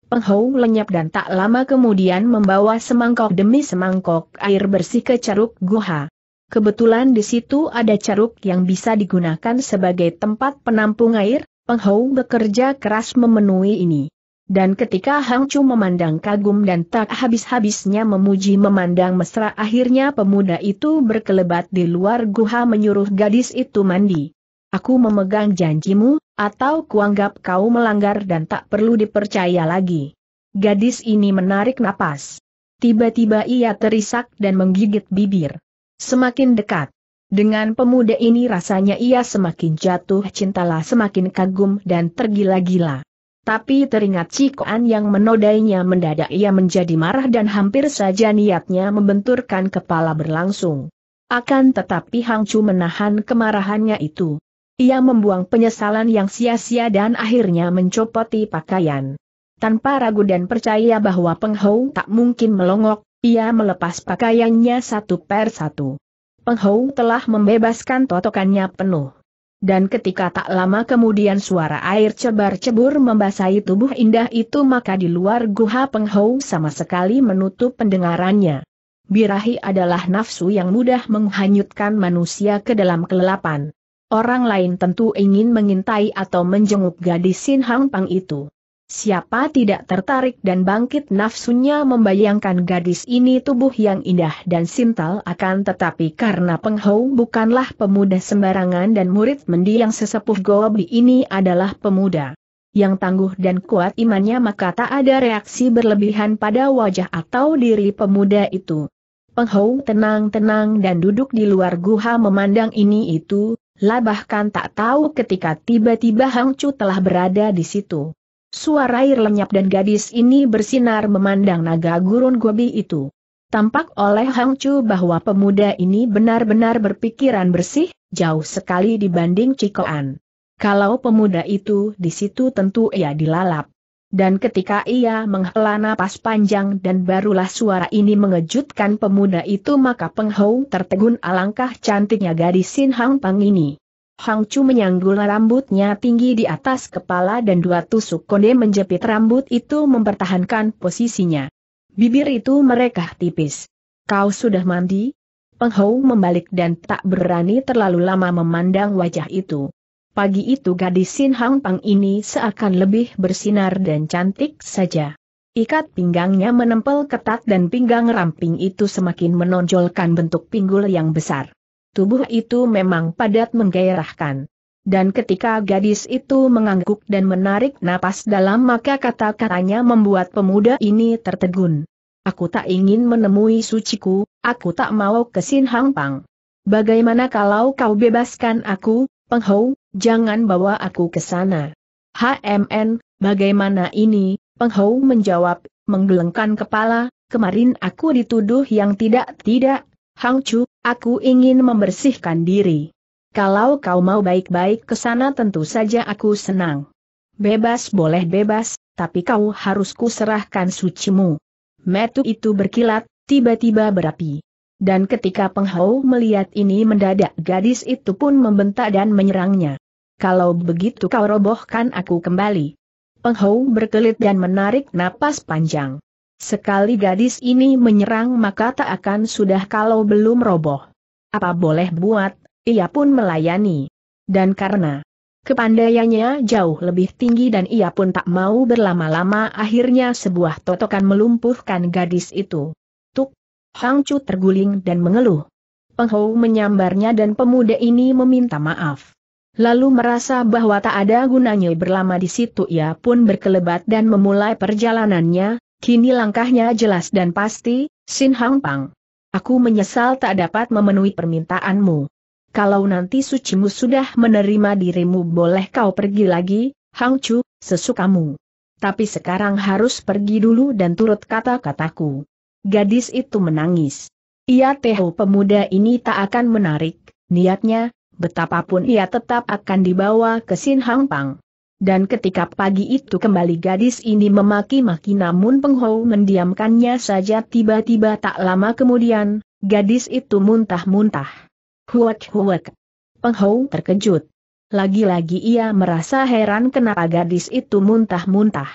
Penghou lenyap dan tak lama kemudian membawa semangkok demi semangkok air bersih ke ceruk guha. Kebetulan di situ ada ceruk yang bisa digunakan sebagai tempat penampung air, Penghou bekerja keras memenuhi ini. Dan ketika Hang Chu memandang kagum dan tak habis-habisnya memuji memandang mesra akhirnya pemuda itu berkelebat di luar guha menyuruh gadis itu mandi. Aku memegang janjimu, atau kuanggap kau melanggar dan tak perlu dipercaya lagi. Gadis ini menarik napas. Tiba-tiba ia terisak dan menggigit bibir. Semakin dekat. Dengan pemuda ini rasanya ia semakin jatuh cintalah semakin kagum dan tergila-gila. Tapi teringat Cikoan yang menodainya mendadak ia menjadi marah dan hampir saja niatnya membenturkan kepala berlangsung. Akan tetapi Hang Chu menahan kemarahannya itu. Ia membuang penyesalan yang sia-sia dan akhirnya mencopoti pakaian. Tanpa ragu dan percaya bahwa Peng Hou tak mungkin melongok, ia melepas pakaiannya satu per satu. Peng Hou telah membebaskan totokannya penuh. Dan ketika tak lama kemudian suara air cebar-cebur membasahi tubuh indah itu maka di luar guha Peng Hou sama sekali menutup pendengarannya. Birahi adalah nafsu yang mudah menghanyutkan manusia ke dalam kelelapan. Orang lain tentu ingin mengintai atau menjenguk gadis Sin Hang Pang itu. Siapa tidak tertarik dan bangkit nafsunya membayangkan gadis ini tubuh yang indah dan sintal akan tetapi karena Peng Hou bukanlah pemuda sembarangan dan murid mendiang sesepuh Gobi ini adalah pemuda yang tangguh dan kuat imannya maka tak ada reaksi berlebihan pada wajah atau diri pemuda itu. Peng Hou tenang-tenang dan duduk di luar guha memandang ini itu, Labahkan tak tahu ketika tiba-tiba Chu telah berada di situ. Suara air lenyap dan gadis ini bersinar memandang naga gurun gobi itu. Tampak oleh Chu bahwa pemuda ini benar-benar berpikiran bersih, jauh sekali dibanding Cikoan. Kalau pemuda itu di situ tentu ia dilalap. Dan ketika ia menghela napas panjang dan barulah suara ini mengejutkan pemuda itu maka Penghou tertegun alangkah cantiknya gadis Sin Hang Pang ini. Hang Chu menyanggul rambutnya tinggi di atas kepala dan dua tusuk konde menjepit rambut itu mempertahankan posisinya. Bibir itu mereka tipis. Kau sudah mandi? Penghou membalik dan tak berani terlalu lama memandang wajah itu. Pagi itu gadis Sin Hang Pang ini seakan lebih bersinar dan cantik saja. Ikat pinggangnya menempel ketat dan pinggang ramping itu semakin menonjolkan bentuk pinggul yang besar. Tubuh itu memang padat menggairahkan. Dan ketika gadis itu mengangguk dan menarik napas dalam maka kata-katanya membuat pemuda ini tertegun. Aku tak ingin menemui suciku, aku tak mau ke Sin Hang Pang. Bagaimana kalau kau bebaskan aku, Penghou? Jangan bawa aku ke sana. HMN, bagaimana ini? Penghou menjawab, menggelengkan kepala, kemarin aku dituduh yang tidak-tidak. Hang Chu, aku ingin membersihkan diri. Kalau kau mau baik-baik ke sana tentu saja aku senang. Bebas boleh bebas, tapi kau harus kuserahkan sucimu. Metu itu berkilat, tiba-tiba berapi. Dan ketika Penghau melihat ini mendadak gadis itu pun membentak dan menyerangnya kalau begitu kau robohkan aku kembali. Penghou berkelit dan menarik napas panjang. Sekali gadis ini menyerang maka tak akan sudah kalau belum roboh. Apa boleh buat, ia pun melayani. Dan karena kepandaiannya jauh lebih tinggi dan ia pun tak mau berlama-lama akhirnya sebuah totokan melumpuhkan gadis itu. Tuk! Hang Chu terguling dan mengeluh. Penghou menyambarnya dan pemuda ini meminta maaf. Lalu merasa bahwa tak ada gunanya berlama di situ ia pun berkelebat dan memulai perjalanannya, kini langkahnya jelas dan pasti, Sin Hang Pang. Aku menyesal tak dapat memenuhi permintaanmu. Kalau nanti sucimu sudah menerima dirimu boleh kau pergi lagi, Hang Chu, sesukamu. Tapi sekarang harus pergi dulu dan turut kata-kataku. Gadis itu menangis. Ia tahu pemuda ini tak akan menarik, niatnya, betapapun ia tetap akan dibawa ke Sin Hang Pang. Dan ketika pagi itu kembali gadis ini memaki-maki namun Peng mendiamkannya saja tiba-tiba tak lama kemudian, gadis itu muntah-muntah. Huwak huwak. Peng terkejut. Lagi-lagi ia merasa heran kenapa gadis itu muntah-muntah.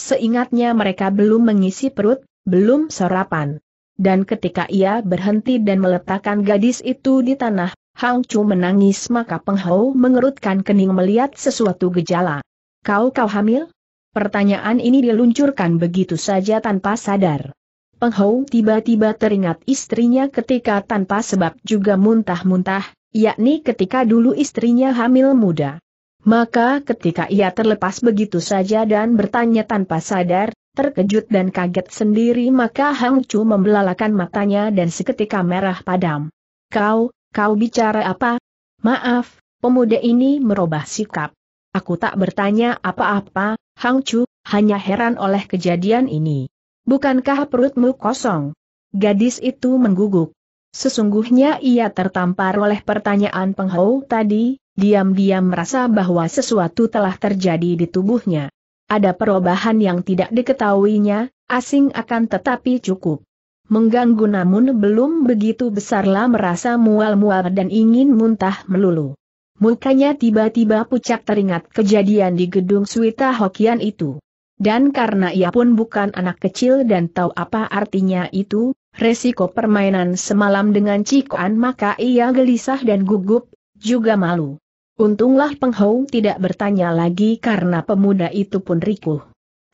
Seingatnya mereka belum mengisi perut, belum sarapan. Dan ketika ia berhenti dan meletakkan gadis itu di tanah, Hang Chu menangis maka Peng Hou mengerutkan kening melihat sesuatu gejala. Kau kau hamil? Pertanyaan ini diluncurkan begitu saja tanpa sadar. Peng Hou tiba-tiba teringat istrinya ketika tanpa sebab juga muntah-muntah, yakni ketika dulu istrinya hamil muda. Maka ketika ia terlepas begitu saja dan bertanya tanpa sadar, terkejut dan kaget sendiri maka Hang Chu membelalakan matanya dan seketika merah padam. Kau, Kau bicara apa? Maaf, pemuda ini merubah sikap. Aku tak bertanya apa-apa, Hang Chu, hanya heran oleh kejadian ini. Bukankah perutmu kosong? Gadis itu mengguguk. Sesungguhnya ia tertampar oleh pertanyaan penghau tadi, diam-diam merasa bahwa sesuatu telah terjadi di tubuhnya. Ada perubahan yang tidak diketahuinya, asing akan tetapi cukup. Mengganggu namun belum begitu besarlah merasa mual-mual dan ingin muntah melulu. Mukanya tiba-tiba pucat teringat kejadian di gedung Suita Hokian itu. Dan karena ia pun bukan anak kecil dan tahu apa artinya itu, resiko permainan semalam dengan Cikoan maka ia gelisah dan gugup, juga malu. Untunglah Penghou tidak bertanya lagi karena pemuda itu pun rikuh.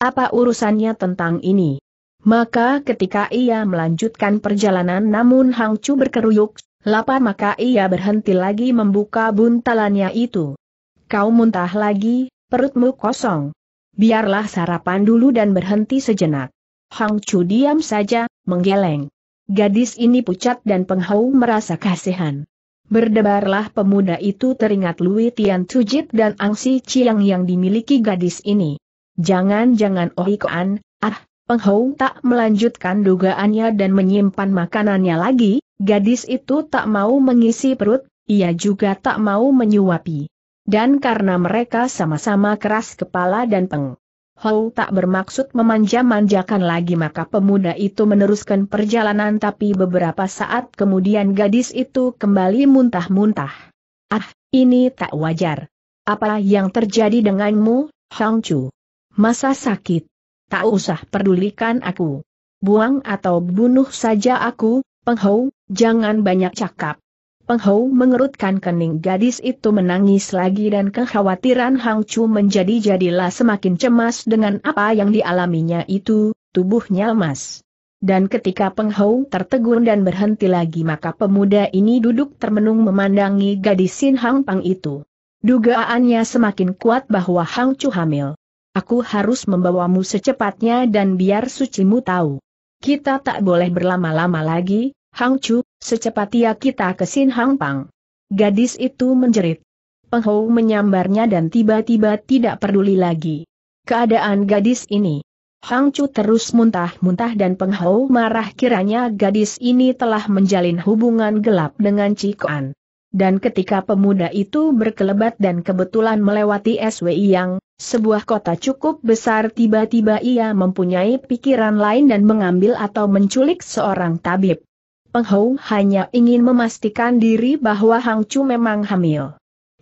Apa urusannya tentang ini? Maka ketika ia melanjutkan perjalanan namun Hang Chu berkeruyuk, lapar maka ia berhenti lagi membuka buntalannya itu. Kau muntah lagi, perutmu kosong. Biarlah sarapan dulu dan berhenti sejenak. Hang Chu diam saja, menggeleng. Gadis ini pucat dan penghau merasa kasihan. Berdebarlah pemuda itu teringat Lui Tian Tujit dan Angsi Chiang yang dimiliki gadis ini. Jangan-jangan oh Ikoan, ah, Peng tak melanjutkan dugaannya dan menyimpan makanannya lagi, gadis itu tak mau mengisi perut, ia juga tak mau menyuapi. Dan karena mereka sama-sama keras kepala dan Peng Hou tak bermaksud memanja-manjakan lagi maka pemuda itu meneruskan perjalanan tapi beberapa saat kemudian gadis itu kembali muntah-muntah. Ah, ini tak wajar. Apa yang terjadi denganmu, Hang Chu? Masa sakit? tak usah pedulikan aku. Buang atau bunuh saja aku, Penghau. jangan banyak cakap. Penghau mengerutkan kening gadis itu menangis lagi dan kekhawatiran Hang Chu menjadi-jadilah semakin cemas dengan apa yang dialaminya itu, tubuhnya lemas. Dan ketika Penghau tertegun dan berhenti lagi maka pemuda ini duduk termenung memandangi gadis Sin Hang Pang itu. Dugaannya semakin kuat bahwa Hang Chu hamil. Aku harus membawamu secepatnya dan biar sucimu tahu. Kita tak boleh berlama-lama lagi, Hang Chu, secepatnya kita ke Sin Hang Pang. Gadis itu menjerit. Peng Hou menyambarnya dan tiba-tiba tidak peduli lagi. Keadaan gadis ini. Hang Chu terus muntah-muntah dan Peng Hou marah kiranya gadis ini telah menjalin hubungan gelap dengan An dan ketika pemuda itu berkelebat dan kebetulan melewati SWI yang, sebuah kota cukup besar tiba-tiba ia mempunyai pikiran lain dan mengambil atau menculik seorang tabib. Peng Hou hanya ingin memastikan diri bahwa Hang Chu memang hamil.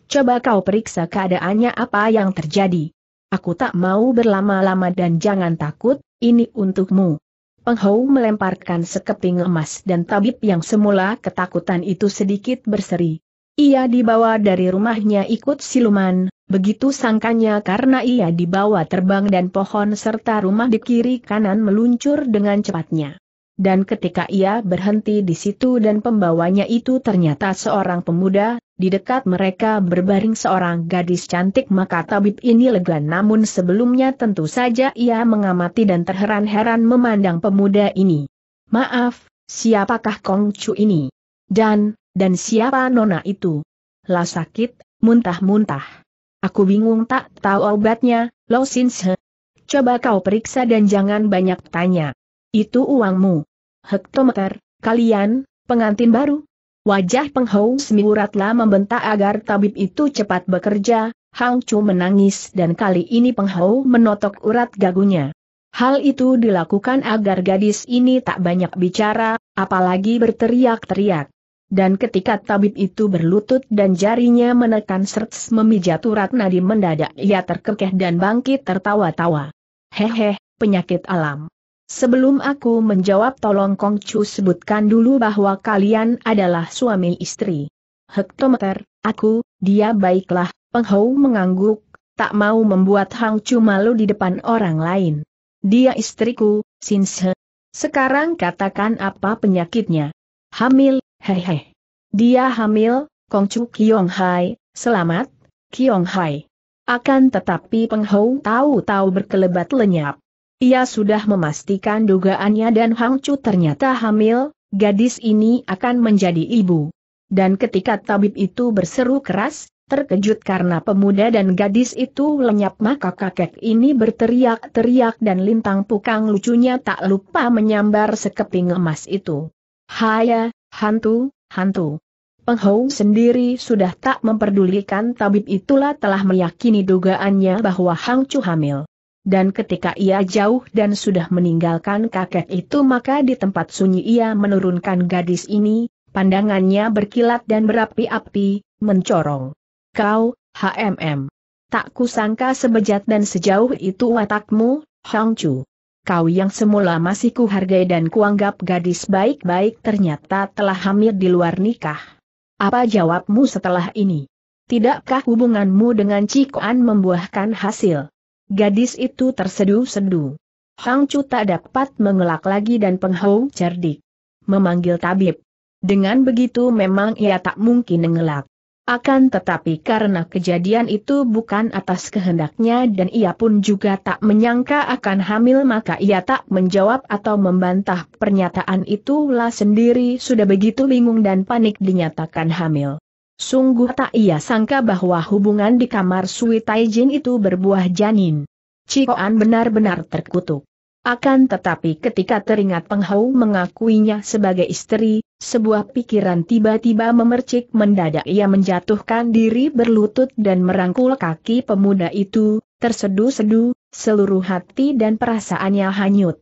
Coba kau periksa keadaannya apa yang terjadi. Aku tak mau berlama-lama dan jangan takut, ini untukmu. Peng melemparkan sekeping emas dan tabib yang semula ketakutan itu sedikit berseri. Ia dibawa dari rumahnya ikut siluman, begitu sangkanya karena ia dibawa terbang dan pohon serta rumah di kiri kanan meluncur dengan cepatnya. Dan ketika ia berhenti di situ dan pembawanya itu ternyata seorang pemuda, di dekat mereka berbaring seorang gadis cantik maka tabib ini lega namun sebelumnya tentu saja ia mengamati dan terheran-heran memandang pemuda ini. Maaf, siapakah Kong Chu ini? Dan, dan siapa nona itu? Lah sakit, muntah-muntah. Aku bingung tak tahu obatnya, Lo Sin Se. Coba kau periksa dan jangan banyak tanya. Itu uangmu. Hektometer, kalian, pengantin baru, Wajah Penghou Smiuratlah membentak agar tabib itu cepat bekerja, Hang Chu menangis dan kali ini Penghou menotok urat gagunya. Hal itu dilakukan agar gadis ini tak banyak bicara, apalagi berteriak-teriak. Dan ketika tabib itu berlutut dan jarinya menekan serts memijat urat nadi mendadak ia terkekeh dan bangkit tertawa-tawa. Hehe, penyakit alam. Sebelum aku menjawab tolong Kong Chu sebutkan dulu bahwa kalian adalah suami istri. Hektometer, aku, dia baiklah, Penghau mengangguk, tak mau membuat Hang Chu malu di depan orang lain. Dia istriku, Sinse. Sekarang katakan apa penyakitnya. Hamil, hehe. Dia hamil, Kong Chu Kiong Hai, selamat, Kiong Hai. Akan tetapi Penghau tahu-tahu berkelebat lenyap. Ia sudah memastikan dugaannya dan Hang Chu ternyata hamil, gadis ini akan menjadi ibu. Dan ketika tabib itu berseru keras, terkejut karena pemuda dan gadis itu lenyap maka kakek ini berteriak-teriak dan lintang pukang lucunya tak lupa menyambar sekeping emas itu. Haya, hantu, hantu. Penghou sendiri sudah tak memperdulikan tabib itulah telah meyakini dugaannya bahwa Hang Chu hamil. Dan ketika ia jauh dan sudah meninggalkan kakek itu maka di tempat sunyi ia menurunkan gadis ini, pandangannya berkilat dan berapi-api, mencorong. Kau, HMM. Tak kusangka sebejat dan sejauh itu watakmu, Hang Chu. Kau yang semula masih kuhargai dan kuanggap gadis baik-baik ternyata telah hamil di luar nikah. Apa jawabmu setelah ini? Tidakkah hubunganmu dengan Cikoan membuahkan hasil? Gadis itu tersedu sedu Hang Chu tak dapat mengelak lagi dan penghau cerdik. Memanggil tabib. Dengan begitu memang ia tak mungkin mengelak. Akan tetapi karena kejadian itu bukan atas kehendaknya dan ia pun juga tak menyangka akan hamil maka ia tak menjawab atau membantah pernyataan itulah sendiri sudah begitu bingung dan panik dinyatakan hamil sungguh tak ia sangka bahwa hubungan di kamar Sui Taijin itu berbuah janin. Cikoan benar-benar terkutuk. Akan tetapi ketika teringat Peng mengakuinya sebagai istri, sebuah pikiran tiba-tiba memercik mendadak ia menjatuhkan diri berlutut dan merangkul kaki pemuda itu, tersedu-sedu, seluruh hati dan perasaannya hanyut.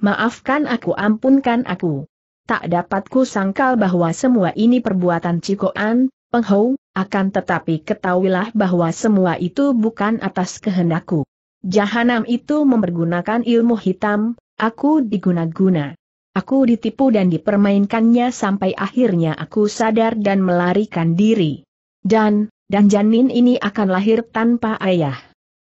Maafkan aku ampunkan aku. Tak dapatku sangkal bahwa semua ini perbuatan Cikoan, Penghau, akan tetapi ketahuilah bahwa semua itu bukan atas kehendakku. Jahanam itu mempergunakan ilmu hitam, aku diguna-guna. Aku ditipu dan dipermainkannya sampai akhirnya aku sadar dan melarikan diri. Dan, dan janin ini akan lahir tanpa ayah.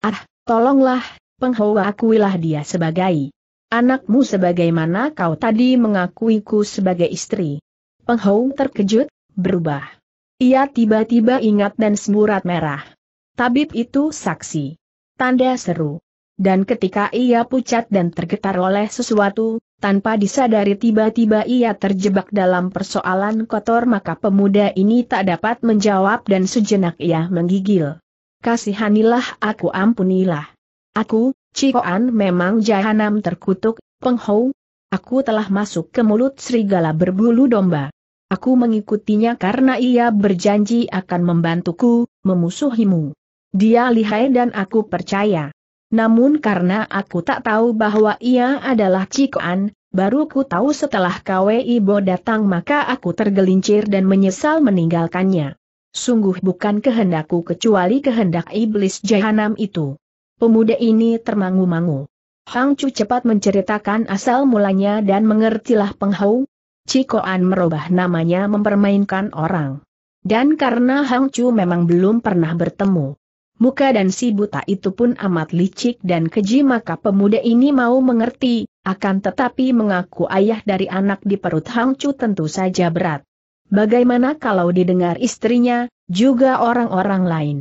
Ah, tolonglah, penghawa akuilah dia sebagai anakmu sebagaimana kau tadi mengakuiku sebagai istri. Penghau terkejut, berubah. Ia tiba-tiba ingat dan semburat merah. Tabib itu saksi. Tanda seru. Dan ketika ia pucat dan tergetar oleh sesuatu, tanpa disadari tiba-tiba ia terjebak dalam persoalan kotor maka pemuda ini tak dapat menjawab dan sejenak ia menggigil. Kasihanilah aku ampunilah. Aku, Cikoan memang jahanam terkutuk, penghou. Aku telah masuk ke mulut serigala berbulu domba. Aku mengikutinya karena ia berjanji akan membantuku, memusuhimu. Dia lihai dan aku percaya. Namun karena aku tak tahu bahwa ia adalah Cikoan, baru ku tahu setelah KWI Bo datang maka aku tergelincir dan menyesal meninggalkannya. Sungguh bukan kehendakku kecuali kehendak iblis jahanam itu. Pemuda ini termangu-mangu. Hang Chu cepat menceritakan asal mulanya dan mengertilah Peng Hou, Cikoan merubah namanya mempermainkan orang. Dan karena Hang Chu memang belum pernah bertemu. Muka dan si buta itu pun amat licik dan keji maka pemuda ini mau mengerti, akan tetapi mengaku ayah dari anak di perut Hang Chu tentu saja berat. Bagaimana kalau didengar istrinya, juga orang-orang lain?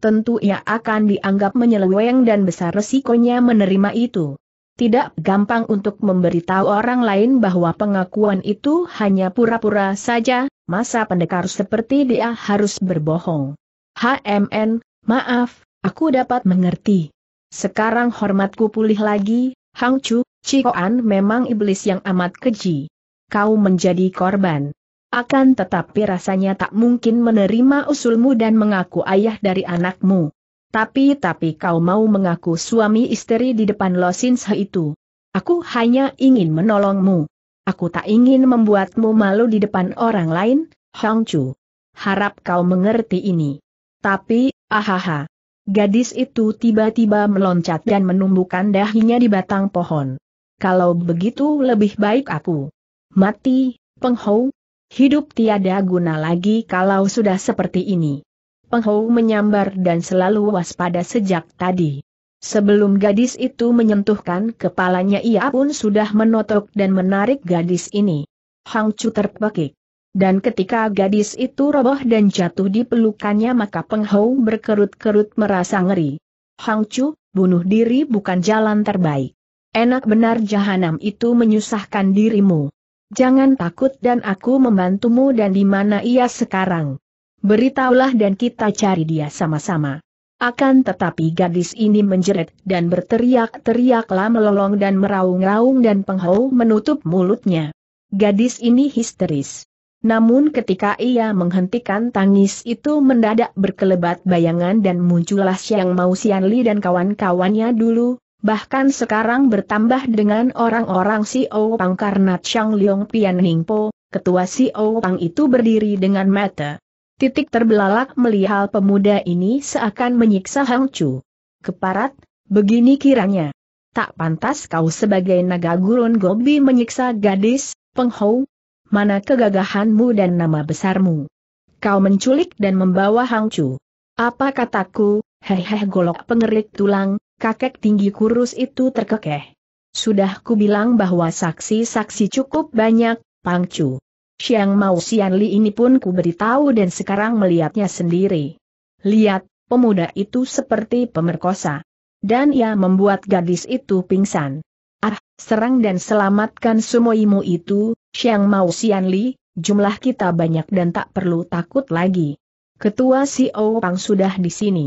Tentu ia akan dianggap menyeleweng dan besar resikonya menerima itu tidak gampang untuk memberitahu orang lain bahwa pengakuan itu hanya pura-pura saja, masa pendekar seperti dia harus berbohong. HMN, maaf, aku dapat mengerti. Sekarang hormatku pulih lagi, Hang Chu, Cikoan memang iblis yang amat keji. Kau menjadi korban. Akan tetapi rasanya tak mungkin menerima usulmu dan mengaku ayah dari anakmu. Tapi-tapi kau mau mengaku suami istri di depan Losinsa itu. Aku hanya ingin menolongmu. Aku tak ingin membuatmu malu di depan orang lain, Hong Chu. Harap kau mengerti ini. Tapi, ahaha. Gadis itu tiba-tiba meloncat dan menumbuhkan dahinya di batang pohon. Kalau begitu lebih baik aku mati, penghou, hidup tiada guna lagi kalau sudah seperti ini. Penghou menyambar dan selalu waspada sejak tadi. Sebelum gadis itu menyentuhkan kepalanya ia pun sudah menotok dan menarik gadis ini. Hang Chu terpekik. Dan ketika gadis itu roboh dan jatuh di pelukannya maka Peng Hou berkerut-kerut merasa ngeri. Hang Chu, bunuh diri bukan jalan terbaik. Enak benar jahanam itu menyusahkan dirimu. Jangan takut dan aku membantumu dan di mana ia sekarang. Beritahulah dan kita cari dia sama-sama. Akan tetapi gadis ini menjerit dan berteriak-teriaklah melolong dan meraung-raung dan penghau menutup mulutnya. Gadis ini histeris. Namun ketika ia menghentikan tangis itu mendadak berkelebat bayangan dan muncullah Siang Mau Sian Li dan kawan-kawannya dulu, bahkan sekarang bertambah dengan orang-orang si Pang karena Chang Leong Pian Ningpo, ketua si O Pang itu berdiri dengan mata Titik terbelalak melihat pemuda ini seakan menyiksa Hang Chu. Keparat, begini kiranya. Tak pantas kau sebagai naga gurun gobi menyiksa gadis, penghou. Mana kegagahanmu dan nama besarmu? Kau menculik dan membawa Hang Chu. Apa kataku, heheh golok pengerik tulang, kakek tinggi kurus itu terkekeh. Sudah kubilang bahwa saksi-saksi cukup banyak, Pang Chu. Siang Mao Sian Li ini pun ku beritahu dan sekarang melihatnya sendiri. Lihat, pemuda itu seperti pemerkosa. Dan ia membuat gadis itu pingsan. Ah, serang dan selamatkan sumoimu itu, Siang Mao Sian Li, jumlah kita banyak dan tak perlu takut lagi. Ketua CEO Pang sudah di sini.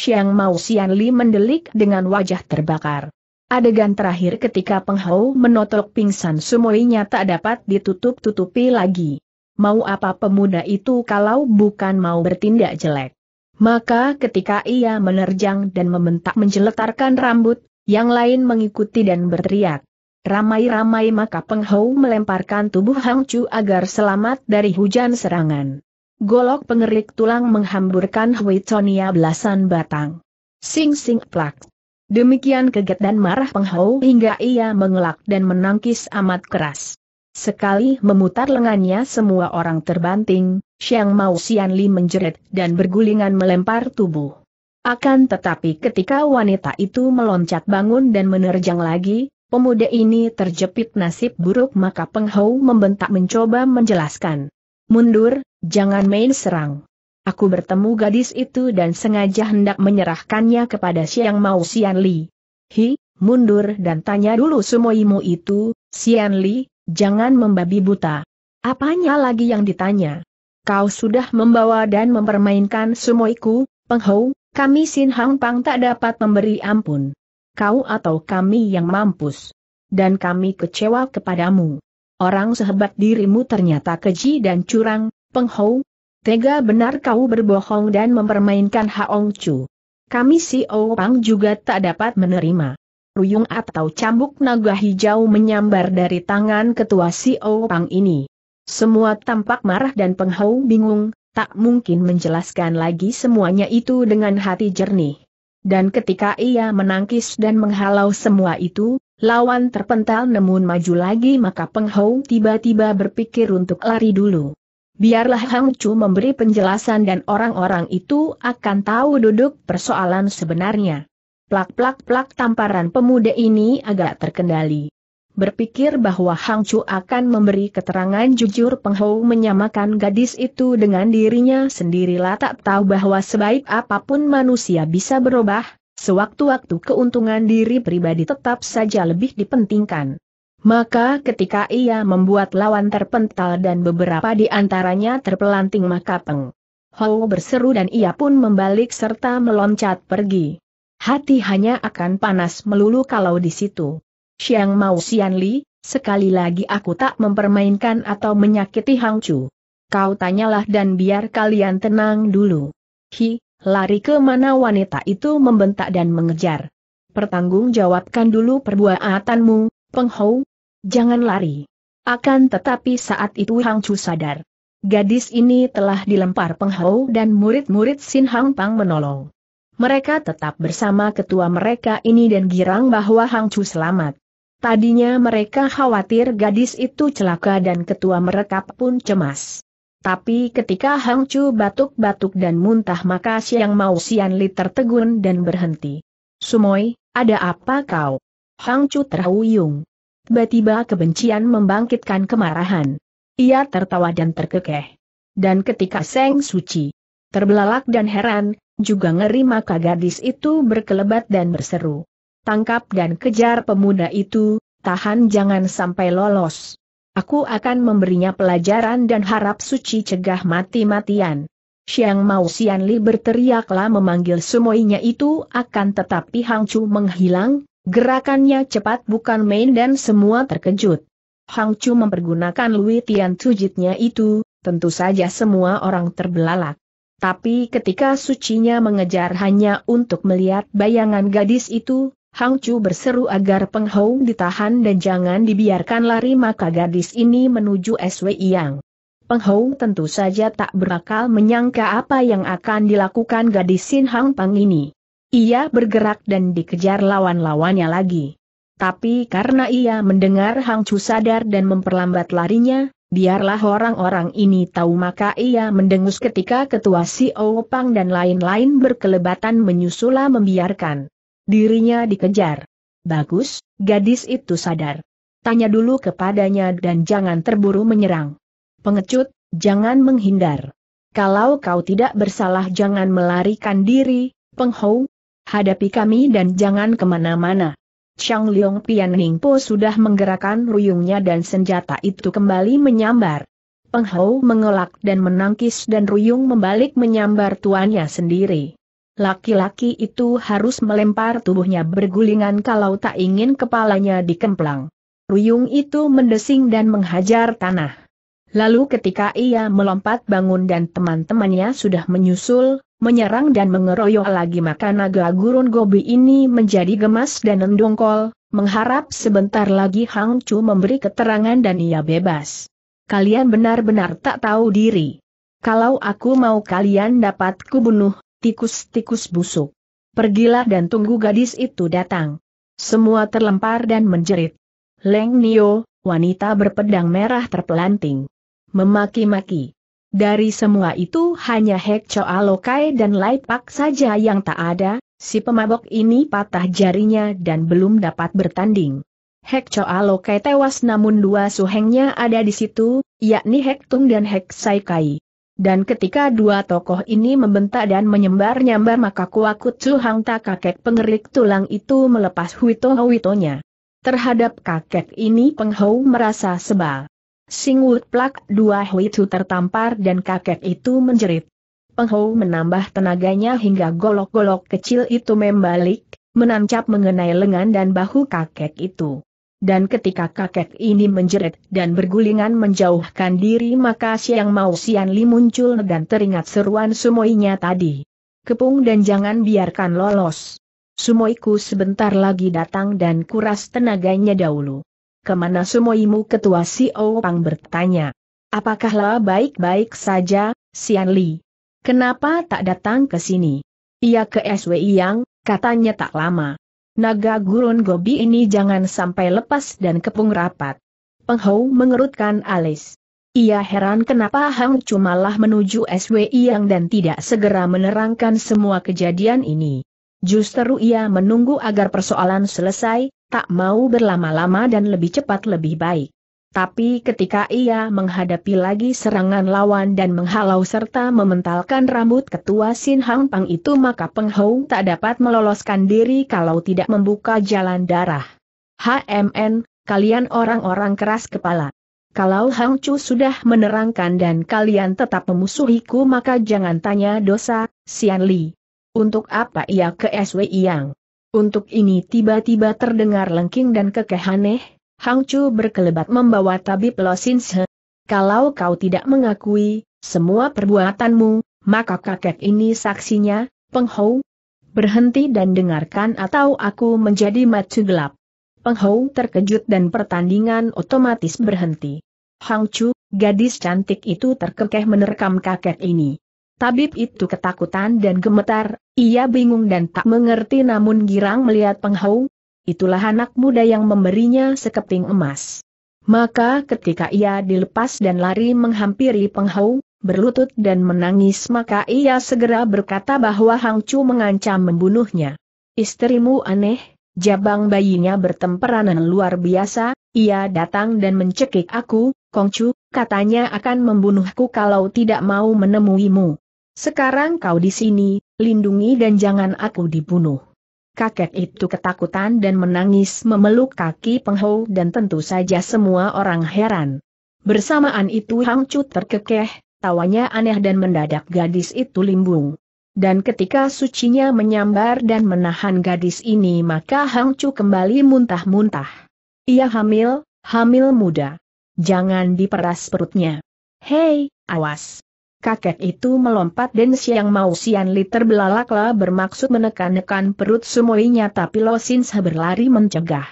Siang Mao Sian Li mendelik dengan wajah terbakar. Adegan terakhir ketika Penghau menotok pingsan sumoinya tak dapat ditutup-tutupi lagi. Mau apa pemuda itu kalau bukan mau bertindak jelek? Maka ketika ia menerjang dan membentak menjeletarkan rambut, yang lain mengikuti dan berteriak. Ramai-ramai maka Penghau melemparkan tubuh Hang Chu agar selamat dari hujan serangan. Golok pengerik tulang menghamburkan Huitonia belasan batang. Sing sing plak. Demikian keget dan marah penghau hingga ia mengelak dan menangkis amat keras. Sekali memutar lengannya semua orang terbanting, Xiang Mao Xianli menjerit dan bergulingan melempar tubuh. Akan tetapi ketika wanita itu meloncat bangun dan menerjang lagi, pemuda ini terjepit nasib buruk maka penghau membentak mencoba menjelaskan. Mundur, jangan main serang. Aku bertemu gadis itu dan sengaja hendak menyerahkannya kepada Siang Mao Sian Li. Hi, mundur dan tanya dulu sumoimu itu, Sian Li, jangan membabi buta. Apanya lagi yang ditanya? Kau sudah membawa dan mempermainkan sumoiku, penghou, kami Sin Hang Pang tak dapat memberi ampun. Kau atau kami yang mampus. Dan kami kecewa kepadamu. Orang sehebat dirimu ternyata keji dan curang, penghou, Tega benar kau berbohong dan mempermainkan Haong Chu. Kami si Pang juga tak dapat menerima. Ruyung atau cambuk naga hijau menyambar dari tangan ketua si Pang ini. Semua tampak marah dan penghau bingung, tak mungkin menjelaskan lagi semuanya itu dengan hati jernih. Dan ketika ia menangkis dan menghalau semua itu, lawan terpental namun maju lagi maka Penghau tiba-tiba berpikir untuk lari dulu. Biarlah Hang Chu memberi penjelasan dan orang-orang itu akan tahu duduk persoalan sebenarnya. Plak-plak-plak tamparan pemuda ini agak terkendali. Berpikir bahwa Hang Chu akan memberi keterangan jujur penghau menyamakan gadis itu dengan dirinya sendirilah tak tahu bahwa sebaik apapun manusia bisa berubah, sewaktu-waktu keuntungan diri pribadi tetap saja lebih dipentingkan. Maka ketika ia membuat lawan terpental dan beberapa di antaranya terpelanting maka Peng Hou berseru dan ia pun membalik serta meloncat pergi. Hati hanya akan panas melulu kalau di situ. Siang Mau Xian Li, sekali lagi aku tak mempermainkan atau menyakiti Hang Chu. Kau tanyalah dan biar kalian tenang dulu. Hi, lari ke mana wanita itu membentak dan mengejar. Pertanggung jawabkan dulu perbuatanmu, Peng Hou, Jangan lari. Akan tetapi saat itu Hang Chu sadar. Gadis ini telah dilempar penghau dan murid-murid Sin Hang Pang menolong. Mereka tetap bersama ketua mereka ini dan girang bahwa Hang Chu selamat. Tadinya mereka khawatir gadis itu celaka dan ketua mereka pun cemas. Tapi ketika Hang Chu batuk-batuk dan muntah maka Siang Mau Sian Li tertegun dan berhenti. Sumoi, ada apa kau? Hang Chu terhuyung tiba-tiba kebencian membangkitkan kemarahan. Ia tertawa dan terkekeh. Dan ketika Seng Suci terbelalak dan heran, juga ngeri maka gadis itu berkelebat dan berseru. Tangkap dan kejar pemuda itu, tahan jangan sampai lolos. Aku akan memberinya pelajaran dan harap Suci cegah mati-matian. Siang Mao Sian Li berteriaklah memanggil semuanya itu akan tetapi Hang Chu menghilang, Gerakannya cepat bukan main dan semua terkejut. Hang Chu mempergunakan Lui Tian Tujitnya itu, tentu saja semua orang terbelalak. Tapi ketika sucinya mengejar hanya untuk melihat bayangan gadis itu, Hang Chu berseru agar Peng Hong ditahan dan jangan dibiarkan lari maka gadis ini menuju SW Yang. Peng Hong tentu saja tak berakal menyangka apa yang akan dilakukan gadis Sin Hang Pang ini. Ia bergerak dan dikejar lawan-lawannya lagi. Tapi karena ia mendengar Hang Chu sadar dan memperlambat larinya, biarlah orang-orang ini tahu maka ia mendengus ketika ketua si Pang dan lain-lain berkelebatan menyusula membiarkan. Dirinya dikejar. Bagus, gadis itu sadar. Tanya dulu kepadanya dan jangan terburu menyerang. Pengecut, jangan menghindar. Kalau kau tidak bersalah jangan melarikan diri, Peng Hou, hadapi kami dan jangan kemana-mana. Chang Leong Pian Po sudah menggerakkan ruyungnya dan senjata itu kembali menyambar. Peng Hou mengelak dan menangkis dan ruyung membalik menyambar tuannya sendiri. Laki-laki itu harus melempar tubuhnya bergulingan kalau tak ingin kepalanya dikemplang. Ruyung itu mendesing dan menghajar tanah. Lalu ketika ia melompat bangun dan teman-temannya sudah menyusul, menyerang dan mengeroyok lagi maka naga gurun gobi ini menjadi gemas dan mendongkol, mengharap sebentar lagi Hang Chu memberi keterangan dan ia bebas. Kalian benar-benar tak tahu diri. Kalau aku mau kalian dapat kubunuh, tikus-tikus busuk. Pergilah dan tunggu gadis itu datang. Semua terlempar dan menjerit. Leng Nio, wanita berpedang merah terpelanting. Memaki-maki. Dari semua itu hanya Hek Choa Lokai dan Lai Pak saja yang tak ada, si pemabok ini patah jarinya dan belum dapat bertanding. Hek Choa Lokai tewas namun dua suhengnya ada di situ, yakni Hek Tung dan Hek Sai Kai. Dan ketika dua tokoh ini membentak dan menyembar-nyambar maka kuakut suhang tak kakek pengerik tulang itu melepas Huito-Huitonya. Terhadap kakek ini Peng Hou merasa sebal. Singwut plak dua Hui tu tertampar dan kakek itu menjerit. Penghou menambah tenaganya hingga golok-golok kecil itu membalik, menancap mengenai lengan dan bahu kakek itu. Dan ketika kakek ini menjerit dan bergulingan menjauhkan diri maka Siang Mau Sian Li muncul dan teringat seruan sumoinya tadi. Kepung dan jangan biarkan lolos. Sumoiku sebentar lagi datang dan kuras tenaganya dahulu kemana semuimu ketua si Pang bertanya. Apakahlah baik-baik saja, Sian Li? Kenapa tak datang ke sini? Ia ke SWI yang, katanya tak lama. Naga gurun gobi ini jangan sampai lepas dan kepung rapat. Penghou mengerutkan alis. Ia heran kenapa Hang Cumalah menuju SWI Yang dan tidak segera menerangkan semua kejadian ini. Justru ia menunggu agar persoalan selesai, tak mau berlama-lama dan lebih cepat lebih baik. Tapi ketika ia menghadapi lagi serangan lawan dan menghalau serta mementalkan rambut ketua Sin Hang Pang itu maka Peng Hou tak dapat meloloskan diri kalau tidak membuka jalan darah. HMN, kalian orang-orang keras kepala. Kalau Hang Chu sudah menerangkan dan kalian tetap memusuhiku maka jangan tanya dosa, Sian Li. Untuk apa ia ke SWI Yang? Untuk ini tiba-tiba terdengar lengking dan kekehaneh. Hang Chu berkelebat membawa tabib Lo Se. Kalau kau tidak mengakui, semua perbuatanmu, maka kakek ini saksinya, Peng Hou. Berhenti dan dengarkan atau aku menjadi matu gelap. Peng Hou terkejut dan pertandingan otomatis berhenti. Hang Chu, gadis cantik itu terkekeh menerkam kakek ini. Tabib itu ketakutan dan gemetar, ia bingung dan tak mengerti namun girang melihat penghau. Itulah anak muda yang memberinya sekeping emas. Maka ketika ia dilepas dan lari menghampiri penghau, berlutut dan menangis maka ia segera berkata bahwa Hang Chu mengancam membunuhnya. Istrimu aneh, jabang bayinya bertemperanan luar biasa, ia datang dan mencekik aku, Kong Chu, katanya akan membunuhku kalau tidak mau menemuimu. Sekarang kau di sini, lindungi dan jangan aku dibunuh. Kakek itu ketakutan dan menangis memeluk kaki Penghou dan tentu saja semua orang heran. Bersamaan itu Hang Chu terkekeh, tawanya aneh dan mendadak gadis itu limbung. Dan ketika sucinya menyambar dan menahan gadis ini maka Hang Chu kembali muntah-muntah. Ia hamil, hamil muda. Jangan diperas perutnya. Hei, awas kakek itu melompat dan siang mau Sian Li terbelalaklah bermaksud menekan-nekan perut sumoinya tapi Lo Sinsa berlari mencegah.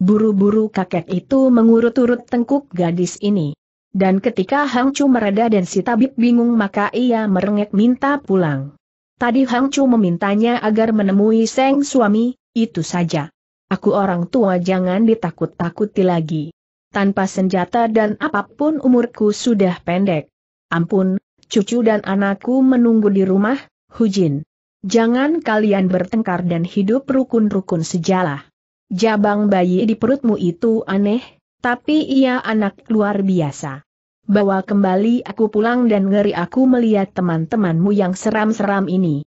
Buru-buru kakek itu mengurut-urut tengkuk gadis ini. Dan ketika Hang Chu mereda dan si tabib bingung maka ia merengek minta pulang. Tadi Hang Chu memintanya agar menemui Seng suami, itu saja. Aku orang tua jangan ditakut-takuti lagi. Tanpa senjata dan apapun umurku sudah pendek. Ampun, cucu dan anakku menunggu di rumah, Hujin. Jangan kalian bertengkar dan hidup rukun-rukun sejalah. Jabang bayi di perutmu itu aneh, tapi ia anak luar biasa. Bawa kembali aku pulang dan ngeri aku melihat teman-temanmu yang seram-seram ini.